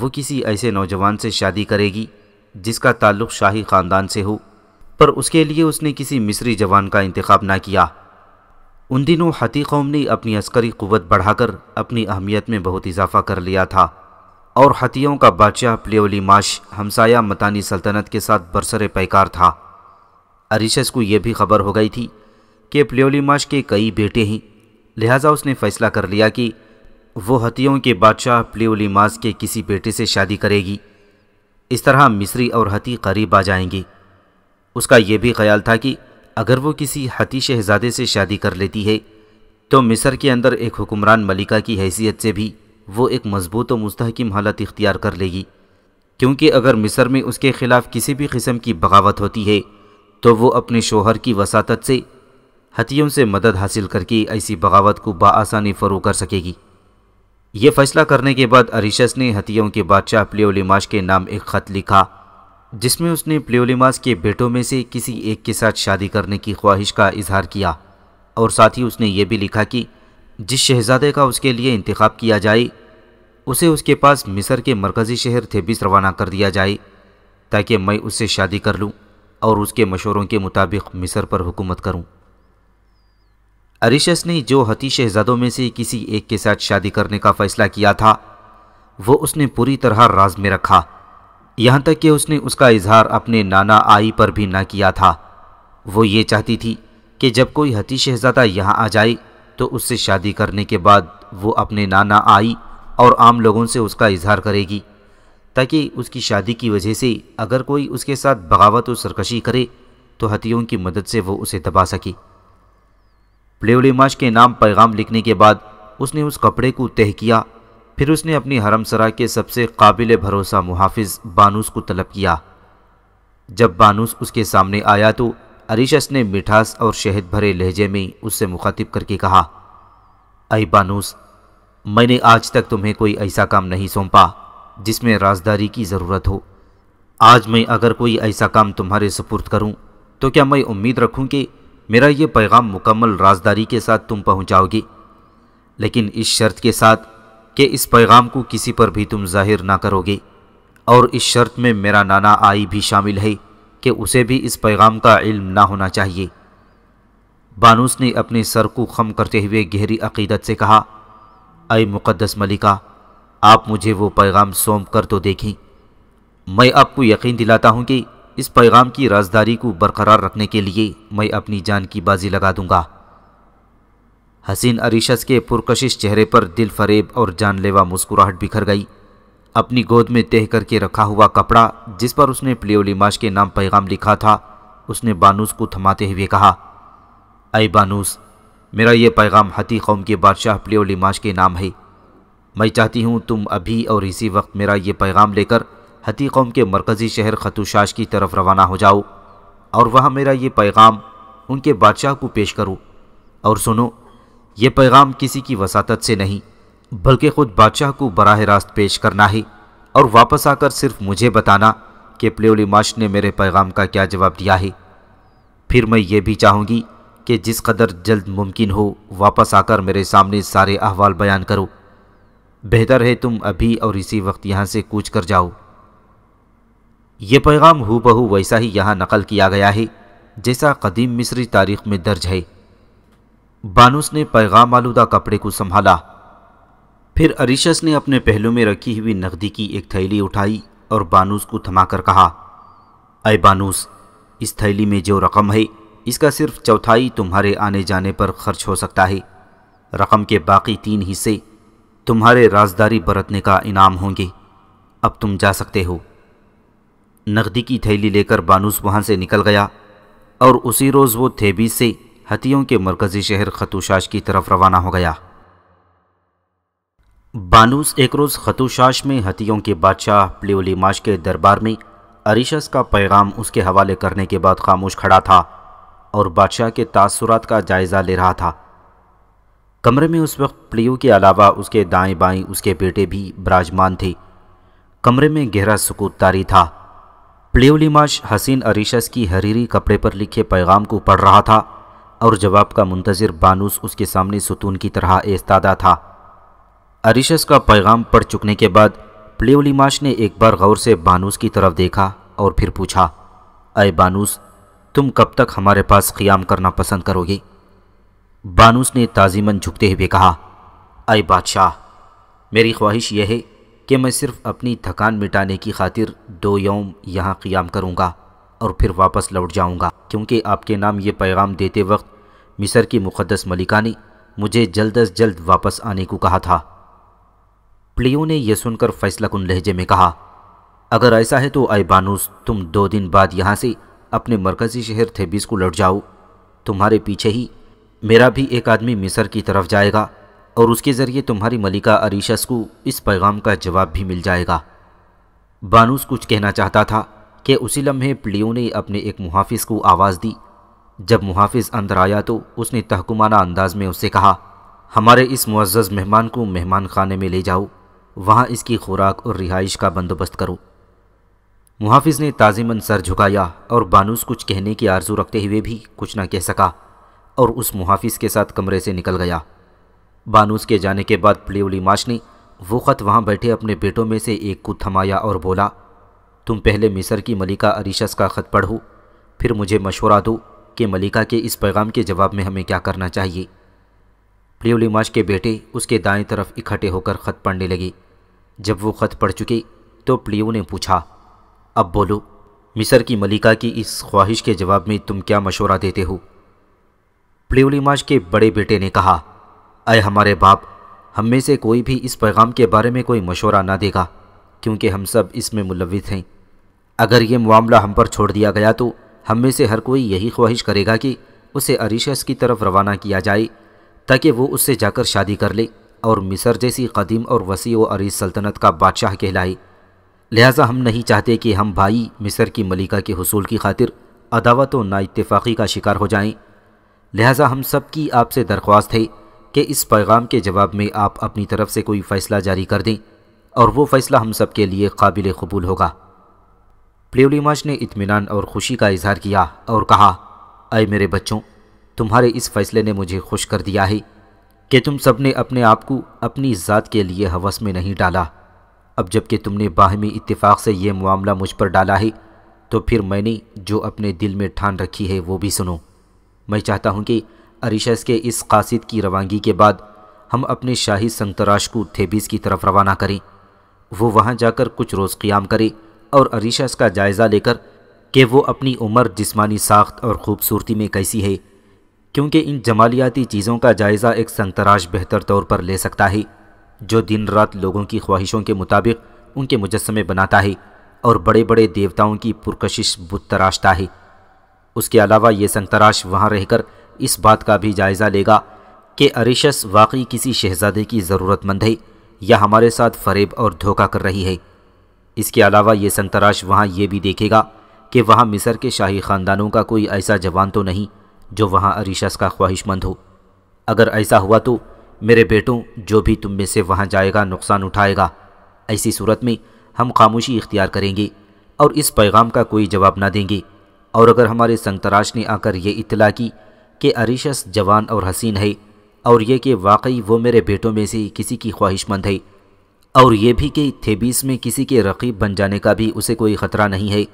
वो किसी ऐसे नौजवान से शादी करेगी जिसका ताल्लुक़ शाही ख़ानदान से हो पर उसके लिए उसने किसी मिस्री जवान का इंतखब ना किया उन दिनों हती कौम ने अपनी अस्करी क़वत बढ़ाकर अपनी अहमियत में बहुत इजाफ़ा कर लिया था और हतियों का बादशाह प्लेवली माश हमसाया मतानी सल्तनत के साथ बरसर पैकार था अरिशस को यह भी खबर हो गई थी कि प्लेवली माश के कई बेटे हैं लिहाजा उसने फ़ैसला कर लिया कि वो हतियों के बादशाह प्लेओलीमास के किसी बेटे से शादी करेगी इस तरह मिस्री और हती करीब आ जाएंगी उसका यह भी ख्याल था कि अगर वो किसी हती शहजादे से शादी कर लेती है तो मिस्र के अंदर एक हुक्मरान मलिका की हैसियत से भी वो एक मजबूत और मुस्तकम हालत इख्तियार कर लेगी क्योंकि अगर मिस्र में उसके ख़िलाफ़ किसी भी किस्म की बगावत होती है तो वो अपने शोहर की वसात से हतियों से मदद हासिल करके ऐसी बगावत को बासानी फ़रू कर सकेगी ये फैसला करने के बाद अरिशस ने हथियों के बादशाह प्लेओलिमाश के नाम एक खत लिखा जिसमें उसने प्लेओलिमास के बेटों में से किसी एक के साथ शादी करने की ख्वाहिश का इजहार किया और साथ ही उसने ये भी लिखा कि जिस शहजादे का उसके लिए इंतखब किया जाए उसे उसके पास मिस्र के मरकज़ी शहर थेबिस रवाना कर दिया जाए ताकि मैं उससे शादी कर लूँ और उसके मशवरों के मुताबिक मिस्र पर हुकूमत करूँ अरिशस ने जो हती शहजादों में से किसी एक के साथ शादी करने का फैसला किया था वो उसने पूरी तरह राज में रखा यहाँ तक कि उसने उसका इजहार अपने नाना आई पर भी ना किया था वो ये चाहती थी कि जब कोई हती शहजादा यहाँ आ जाए तो उससे शादी करने के बाद वो अपने नाना आई और आम लोगों से उसका इजहार करेगी ताकि उसकी शादी की वजह से अगर कोई उसके साथ बगावत और सरकशी करे तो हतियों की मदद से वो उसे दबा सके प्लेवलीमाश के नाम पैगाम लिखने के बाद उसने उस कपड़े को तह किया फिर उसने अपनी हरमसरा के सबसे काबिल भरोसा मुहाफिज बानूस को तलब किया जब बानूस उसके सामने आया तो अरिशस ने मिठास और शहद भरे लहजे में उससे मुखातिब करके कहा अय बानूस मैंने आज तक तुम्हें कोई ऐसा काम नहीं सौंपा जिसमें राजदारी की ज़रूरत हो आज मैं अगर कोई ऐसा काम तुम्हारे सुपुर्द करूं तो क्या मैं उम्मीद रखूं कि मेरा ये पैगाम मुकम्मल राजदारी के साथ तुम पहुंचाओगी लेकिन इस शर्त के साथ कि इस पैगाम को किसी पर भी तुम जाहिर ना करोगे और इस शर्त में मेरा नाना आई भी शामिल है कि उसे भी इस पैगाम का इल्म ना होना चाहिए बानूस ने अपने सर को खम करते हुए गहरी अकीदत से कहा अय मुक़दस मलिका आप मुझे वो पैगाम सौंप कर तो देखें मैं आपको यकीन दिलाता हूँ कि इस पैगाम की राजदारी को बरकरार रखने के लिए मैं अपनी जान की बाजी लगा दूंगा हसीन अरीशस के पुरकशिश चेहरे पर दिल फरेब और जानलेवा मुस्कुराहट बिखर गई अपनी गोद में तह करके रखा हुआ कपड़ा जिस पर उसने प्लियोलिमाश के नाम पैगाम लिखा था उसने बानूस को थमाते हुए कहा अय बानूस मेरा यह पैगाम हती कौम के बादशाह प्लियोलिमाश के नाम है मैं चाहती हूँ तुम अभी और इसी वक्त मेरा यह पैगाम लेकर हती कौम के मरकज़ी शहर खतुशाश की तरफ रवाना हो जाओ और वहाँ मेरा ये पैगाम उनके बादशाह को पेश करो और सुनो ये पैगाम किसी की वसात से नहीं बल्कि ख़ुद बादशाह को बराह रास्त पेश करना है और वापस आकर सिर्फ मुझे बताना कि प्लेवली माश ने मेरे पैगाम का क्या जवाब दिया है फिर मैं ये भी चाहूँगी कि जिस कदर जल्द मुमकिन हो वापस आकर मेरे सामने सारे अहवाल बयान करो बेहतर है तुम अभी और इसी वक्त यहाँ से कूच कर जाओ ये पैगाम बहू वैसा ही यहाँ नकल किया गया है जैसा कदीम मिस्री तारीख में दर्ज है बानुस ने पैगाम आलूदा कपड़े को संभाला फिर अरिशस ने अपने पहलू में रखी हुई नकदी की एक थैली उठाई और बानूस को थमाकर कहा अय बानूस इस थैली में जो रकम है इसका सिर्फ चौथाई तुम्हारे आने जाने पर खर्च हो सकता है रकम के बाकी तीन हिस्से तुम्हारे राजदारी बरतने का इनाम होंगे अब तुम जा सकते हो नकदी की थैली लेकर बानूस वहाँ से निकल गया और उसी रोज़ वो थेबी से हतियों के मरकज़ी शहर खतुशाश की तरफ रवाना हो गया बानूस एक रोज़ खतुशाश में हतियों के बादशाह माश के दरबार में अरिशस का पैगाम उसके हवाले करने के बाद खामोश खड़ा था और बादशाह के तासुरात का जायज़ा ले रहा था कमरे में उस वक्त प्लियो के अलावा उसके दाएं बाएं उसके बेटे भी बराजमान थे कमरे में गहरा सुकूत तारी था प्लेवलीमाश हसीन अरीशस की हरीरी कपड़े पर लिखे पैगाम को पढ़ रहा था और जवाब का मुंतज़र बानूस उसके सामने सुतून की तरह एस्तादा था अरीशस का पैगाम पढ़ चुकने के बाद प्लेवलीमाश ने एक बार गौर से बानूस की तरफ देखा और फिर पूछा अय बानूस तुम कब तक हमारे पास क़ियाम करना पसंद करोगे बानूस ने ताजीमन झुकते हुए कहा अय बादशाह मेरी ख्वाहिश यह है कि मैं सिर्फ अपनी थकान मिटाने की खातिर दो यौम यहाँ क़्याम करूँगा और फिर वापस लौट जाऊँगा क्योंकि आपके नाम ये पैगाम देते वक्त मिसर की मुक़दस मलिका ने मुझे जल्द अज जल्द वापस आने को कहा था प्लियो ने यह सुनकर फैसला कन लहजे में कहा अगर ऐसा है तो आए बानूस तुम दो दिन बाद यहाँ से अपने मरकज़ी शहर थेबिस को लौट जाओ तुम्हारे पीछे ही मेरा भी एक आदमी मिसर की तरफ जाएगा और उसके ज़रिए तुम्हारी मलिका अरीशस को इस पैगाम का जवाब भी मिल जाएगा बानूस कुछ कहना चाहता था कि उसी लम्हे प्लियो ने अपने एक मुहाफिज को आवाज़ दी जब मुहाफिज अंदर आया तो उसने तहकुमाना अंदाज में उससे कहा हमारे इस मुज्ज़ मेहमान को मेहमान खाने में ले जाओ वहाँ इसकी खुराक और रिहाइश का बंदोबस्त करो मुहाफिज ने ताज़िमन सर झुकाया और बानूस कुछ कहने की आरजू रखते हुए भी कुछ ना कह सका और उस मुहाफिज के साथ कमरे से निकल गया बानूस के जाने के बाद प्लेवली माशनी वो ख़त वहाँ बैठे अपने बेटों में से एक को थमाया और बोला तुम पहले मिस्र की मलिका अरीशस का ख़त पढ़ो फिर मुझे मशवरा दो कि मलिका के इस पैगाम के जवाब में हमें क्या करना चाहिए माश के बेटे उसके दाएं तरफ इकट्ठे होकर ख़त पढ़ने लगे जब वो ख़त पढ़ चुके तो प्लियो ने पूछा अब बोलो मिसर की मलिका की इस ख्वाहिश के जवाब में तुम क्या मशवरा देते हो माश के बड़े बेटे ने कहा अय हमारे बाप हम में से कोई भी इस पैगाम के बारे में कोई मशवरा ना देगा क्योंकि हम सब इसमें मुलविस हैं अगर ये मामला हम पर छोड़ दिया गया तो हम में से हर कोई यही ख्वाहिश करेगा कि उसे अरिशस की तरफ रवाना किया जाए ताकि वो उससे जाकर शादी कर ले और मिस्र जैसी कदीम और वसी व अरीस सल्तनत का बादशाह कहलाए लिहाजा हम नहीं चाहते कि हम भाई मिस्र की मलिका के हसूल की खातिर अदावत व नाइतफाक़ी का शिकार हो जाएं। लिहाजा हम सब की आपसे दरख्वास्त है कि इस पैगाम के जवाब में आप अपनी तरफ से कोई फ़ैसला जारी कर दें और वो फ़ैसला हम सब के लिए काबिल कबूल होगा प्लेवलीमाश ने इतमान और ख़ुशी का इजहार किया और कहा अय मेरे बच्चों तुम्हारे इस फ़ैसले ने मुझे खुश कर दिया है कि तुम सब ने अपने आप को अपनी ज़ात के लिए हवस में नहीं डाला अब जबकि तुमने बाहमी इतफाक़ से यह मामला मुझ पर डाला है तो फिर मैंने जो अपने दिल में ठान रखी है वो भी सुनो मैं चाहता हूँ कि अरिशस के इस कासिद की रवानगी के बाद हम अपने शाही संतराश को थेबिस की तरफ रवाना करें वो वहाँ जाकर कुछ रोज़ क़्याम करे और अरिशस का जायज़ा लेकर कि वो अपनी उम्र जिस्मानी साख्त और ख़ूबसूरती में कैसी है क्योंकि इन जमालियाती चीज़ों का जायज़ा एक संतराश बेहतर तौर पर ले सकता है जो दिन रात लोगों की ख्वाहिशों के मुताबिक उनके मुजस्मे बनाता है और बड़े बड़े देवताओं की पुरकशिश बुत तराशता है उसके अलावा ये संतराश वहाँ रहकर इस बात का भी जायज़ा लेगा कि अरिशस वाकई किसी शहजादे की ज़रूरतमंद है या हमारे साथ फरेब और धोखा कर रही है इसके अलावा ये संतराश वहाँ ये भी देखेगा कि वहाँ मिसर के शाही ख़ानदानों का कोई ऐसा जवान तो नहीं जो वहाँ अरिशस का ख्वाहिशमंद हो अगर ऐसा हुआ तो मेरे बेटों जो भी तुम में से वहाँ जाएगा नुकसान उठाएगा ऐसी सूरत में हम खामोशी इख्तियार करेंगे और इस पैगाम का कोई जवाब ना देंगे और अगर हमारे संतराश ने आकर यह इतला की कि अरिशस जवान और हसीन है और ये कि वाकई वो मेरे बेटों में से किसी की ख्वाहिशमंद है और ये भी कि थेबीस में किसी के रकीब बन जाने का भी उसे कोई ख़तरा नहीं है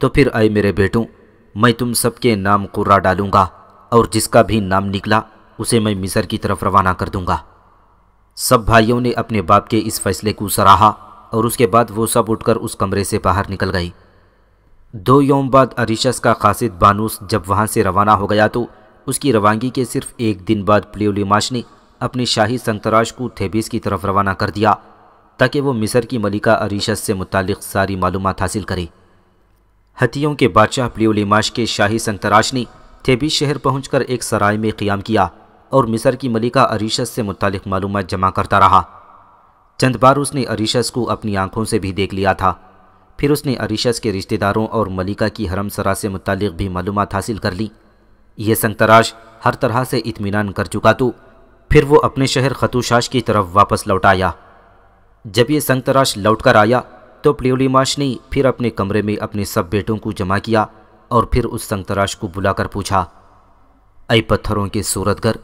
तो फिर आए मेरे बेटों मैं तुम सबके नाम कुर्रा डालूंगा और जिसका भी नाम निकला उसे मैं मिसर की तरफ रवाना कर दूँगा सब भाइयों ने अपने बाप के इस फैसले को सराहा और उसके बाद वो सब उठकर उस कमरे से बाहर निकल गई दो योम बाद अरिशस का कासिद बानूस जब वहाँ से रवाना हो गया तो उसकी रवानगी के सिर्फ एक दिन बाद प्लेमाश ने अपने शाही संतराश को थेबिस की तरफ रवाना कर दिया ताकि वो मिस्र की मलिका अरीशत से मुतक सारी मालूम हासिल करे हथियों के बादशाह प्लेमाश के शाही संतराश ने थेबिस शहर पहुंचकर एक सराय में क़्याम किया और मिस्र की मलिका अरीशत से मुतक मालूम जमा करता रहा चंद बार उसने अरीशस को अपनी आंखों से भी देख लिया था फिर उसने अरीशस के रिश्तेदारों और मलिका की हरम सरा से मुतक भी मालूम हासिल कर ली ये संतराज हर तरह से इत्मीनान कर चुका तो फिर वो अपने शहर ख़तुशाश की तरफ वापस लौट आया जब ये संतराज लौट कर आया तो प्लियोलीमाश ने फिर अपने कमरे में अपने सब बेटों को जमा किया और फिर उस संतराज को बुलाकर पूछा अ पत्थरों के सूरतगर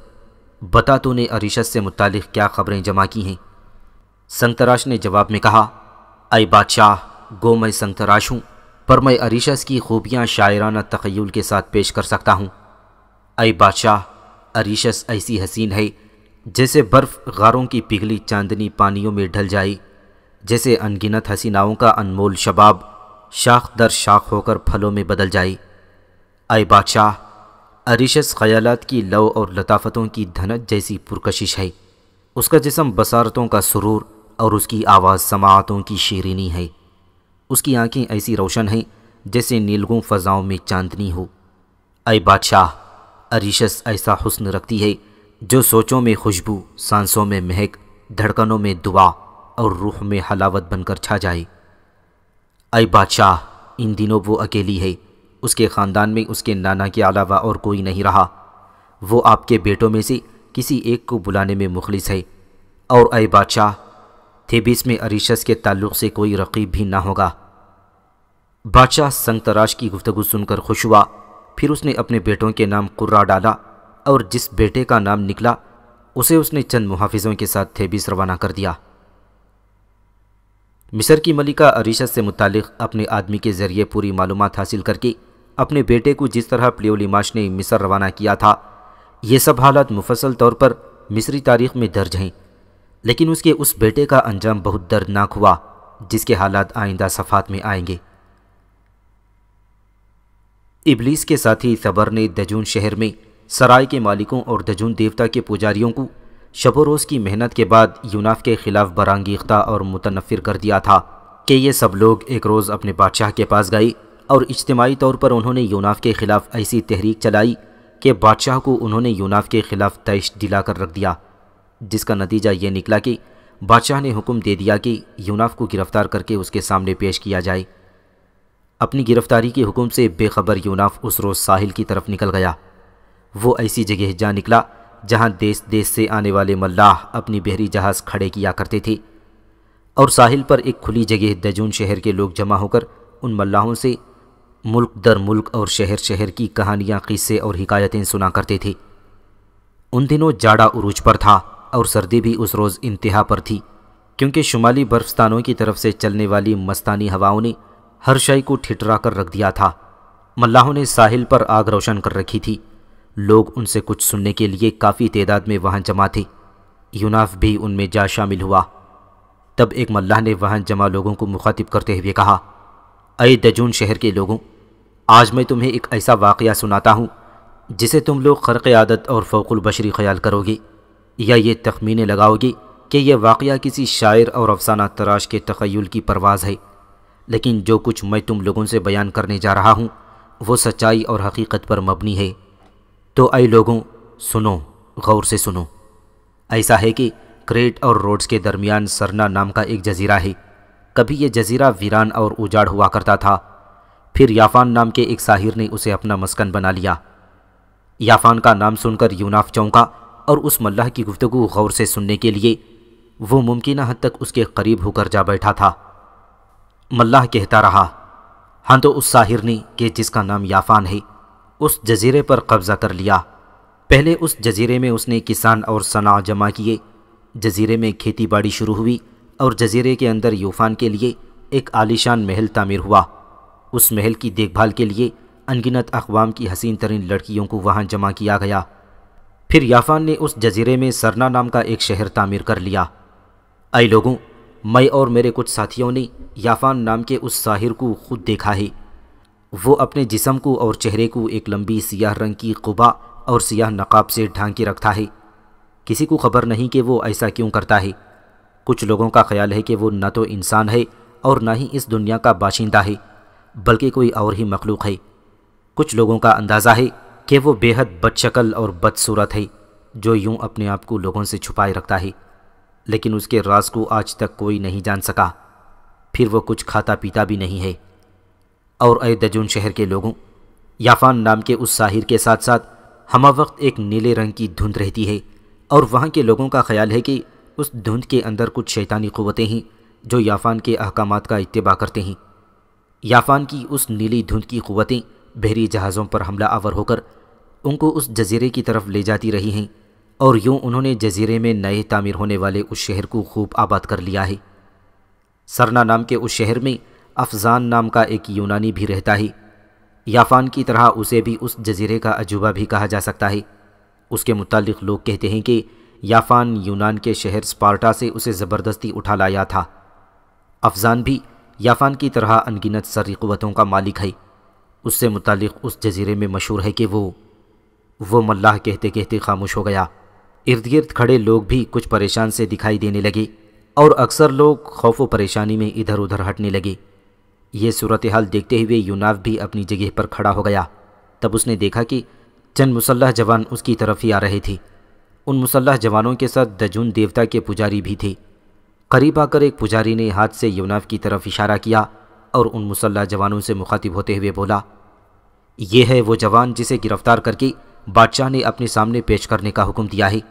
बता तूने अरिशत से मुतल क्या खबरें जमा की हैं संतराश ने जवाब में कहा अय बादशाह गो मैं संतराश हूँ पर मैं अरिशस की खूबियाँ शायराना तखयल के साथ पेश कर सकता हूँ अय बादशाह अरीशस ऐसी हसीन है जैसे बर्फ़ गारों की पिघली चांदनी पानियों में ढल जाए जैसे अनगिनत हसीनाओं का अनमोल शबाब शाख दर शाख होकर फलों में बदल जाए अय बादशाह अरीशस ख़्याल की लव और लताफ़तों की धनत जैसी पुरकशिश है उसका जिसम बसारतों का सुरूर और उसकी आवाज़ समातों की शेरिनी है उसकी आंखें ऐसी रोशन हैं जैसे नीलगों फ़ज़ाओं में चांदनी हो अ बादशाह अरीशस ऐसा हुस्न रखती है जो सोचों में खुशबू सांसों में महक धड़कनों में दुआ और रूह में हलावत बनकर छा जाए अय बादशाह इन दिनों वो अकेली है उसके ख़ानदान में उसके नाना के अलावा और कोई नहीं रहा वो आपके बेटों में से किसी एक को बुलाने में मुखलिस है और अय बादशाह थेबिस में अरीशस के ताल्लुक से कोई रकीब भी ना होगा बादशाह संग की गुफ्तगु सुनकर खुश हुआ फिर उसने अपने बेटों के नाम कुर्रा डाला और जिस बेटे का नाम निकला उसे उसने चंद मुहाफिजों के साथ थेबिस रवाना कर दिया मिसर की मलिका अरीशत से मुतक़ अपने आदमी के ज़रिए पूरी मालूम हासिल करके अपने बेटे को जिस तरह माश ने मिसर रवाना किया था ये सब हालात मुफसल तौर पर मिस्री तारीख में दर्ज हैं लेकिन उसके उस बेटे का अंजाम बहुत दर्दनाक हुआ जिसके हालात आइंदा सफ़ात में आएंगे इबलीस के साथी सबर ने दजून शहर में सराय के मालिकों और दजून देवता के पुजारियों को शबोरोज़ की मेहनत के बाद यूनाफ के ख़िलाफ़ बरंगीखता और मुतनफ़िर कर दिया था कि ये सब लोग एक रोज़ अपने बादशाह के पास गए और इज्तमाही तौर पर उन्होंने यूनाफ के ख़िलाफ़ ऐसी तहरीक चलाई कि बादशाह को उन्होंने यूनाफ के ख़िलाफ़ तैश दिलाकर रख दिया जिसका नतीजा ये निकला कि बादशाह ने हुक्म दे दिया कि यूनाफ को गिरफ़्तार करके उसके सामने पेश किया जाए अपनी गिरफ्तारी के हुक्म से बेखबर यूनाफ उस रोज़ साहिल की तरफ निकल गया वो ऐसी जगह जा निकला जहाँ देश देश से आने वाले मल्लाह अपनी बहरी जहाज़ खड़े किया करते थे और साहिल पर एक खुली जगह दजून शहर के लोग जमा होकर उन मल्लाहों से मुल्क दर मुल्क और शहर शहर की कहानियाँ किस्से और हिकायतें सुना करते थे उन दिनों जाड़ा उरूज पर था और सर्दी भी उस रोज़ इंतहा पर थी क्योंकि शुमाली बर्फस्तानों की तरफ से चलने वाली मस्तानी हवाओं ने हर को ठिठरा कर रख दिया था मल्लाहों ने साहिल पर आग रोशन कर रखी थी लोग उनसे कुछ सुनने के लिए काफ़ी तादाद में वहाँ जमा थे यूनाफ भी उनमें जा शामिल हुआ तब एक मल्लाह ने वहाँ जमा लोगों को मुखातिब करते हुए कहा अय दजून शहर के लोगों आज मैं तुम्हें एक ऐसा वाक़ सुनाता हूँ जिसे तुम लोग ख़र्क़ आदत और फ़ोकुलबशरी ख्याल करोगे या ये तखमीने लगाओगे कि यह वाक़ किसी शायर और अफसाना तराश के तखयल की परवाज़ है लेकिन जो कुछ मैं तुम लोगों से बयान करने जा रहा हूँ वो सच्चाई और हकीकत पर मबनी है तो ऐ लोगों सुनो गौर से सुनो ऐसा है कि क्रेट और रोड्स के दरमियान सरना नाम का एक जजीरा है कभी यह जजीरा वीरान और उजाड़ हुआ करता था फिर याफान नाम के एक साहिर ने उसे अपना मस्कन बना लिया याफान का नाम सुनकर यूनाफ चौंका और उस मल्लाह की गुफ्तु गौर से सुनने के लिए वो मुमकिन हद तक उसके करीब होकर जा बैठा था मल्लाह कहता रहा हाँ तो उस साहिर ने कि जिसका नाम याफान है उस जजीरे पर कब्ज़ा कर लिया पहले उस जजीरे में उसने किसान और सना जमा किए जजीरे में खेती बाड़ी शुरू हुई और जजीरे के अंदर यूफान के लिए एक आलिशान महल तामीर हुआ उस महल की देखभाल के लिए अनगिनत अकवाम की हसीन तरीन लड़कियों को वहाँ जमा किया गया फिर याफान ने उस जजीरे में सरना नाम का एक शहर तामीर कर लिया आई लोगों मैं और मेरे कुछ साथियों ने याफान नाम के उस साहिर को खुद देखा है वो अपने जिसम को और चेहरे को एक लंबी सियाह रंग की कुबा और सियाह नकाब से ढांक के रखता है किसी को खबर नहीं कि वो ऐसा क्यों करता है कुछ लोगों का ख्याल है कि वो न तो इंसान है और ना ही इस दुनिया का बाशिंदा है बल्कि कोई और ही मखलूक है कुछ लोगों का अंदाज़ा है कि वो बेहद बदशकल और बदसूरत है जो यूं अपने आप को लोगों से छुपाए रखता है लेकिन उसके राज को आज तक कोई नहीं जान सका फिर वो कुछ खाता पीता भी नहीं है और अय दजुन शहर के लोगों याफान नाम के उस साहिर के साथ साथ हमा वक्त एक नीले रंग की धुंध रहती है और वहाँ के लोगों का ख्याल है कि उस धुंध के अंदर कुछ शैतानी क़वतें हैं जो याफान के अहकाम का इतबा करते हैं याफान की उस नीली धुंध की क़वतें बहरी जहाज़ों पर हमला आवर होकर उनको उस जजीरे की तरफ ले जाती रही हैं और यूं उन्होंने जजीरे में नए तामीर होने वाले उस शहर को खूब आबाद कर लिया है सरना नाम के उस शहर में अफजान नाम का एक यूनानी भी रहता है याफान की तरह उसे भी उस जजीरे का अजूबा भी कहा जा सकता है उसके मुतालिक लोग कहते हैं कि याफान यूनान के शहर स्पार्टा से उसे ज़बरदस्ती उठा लाया था अफजान भी याफान की तरह अनगिनत कवतों का मालिक है उससे मुतालिक उस जजीरे में मशहूर है कि वो वो मल्लाह कहते कहते खामोश हो गया इर्द गिर्द खड़े लोग भी कुछ परेशान से दिखाई देने लगे और अक्सर लोग खौफ व परेशानी में इधर उधर हटने लगे ये सूरत हाल देखते हुए यूनाव भी अपनी जगह पर खड़ा हो गया तब उसने देखा कि चंद मुसल्ह जवान उसकी तरफ ही आ रहे थे उन मुसल्ह जवानों के साथ दजुन देवता के पुजारी भी थे करीब आकर एक पुजारी ने हाथ से यूनाव की तरफ इशारा किया और उन मुसल्ह जवानों से मुखातिब होते हुए बोला यह है वो जवान जिसे गिरफ्तार करके बादशाह ने अपने सामने पेश करने का हुक्म दिया है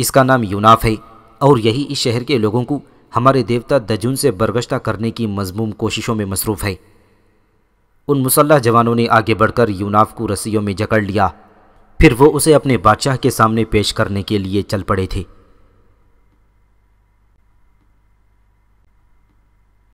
इसका नाम यूनाफ है और यही इस शहर के लोगों को हमारे देवता दजुन से बरगश्ता करने की मजमूम कोशिशों में मसरूफ़ है उन मुसल्ह जवानों ने आगे बढ़कर यूनाफ को रस्सियों में जकड़ लिया फिर वो उसे अपने बादशाह के सामने पेश करने के लिए चल पड़े थे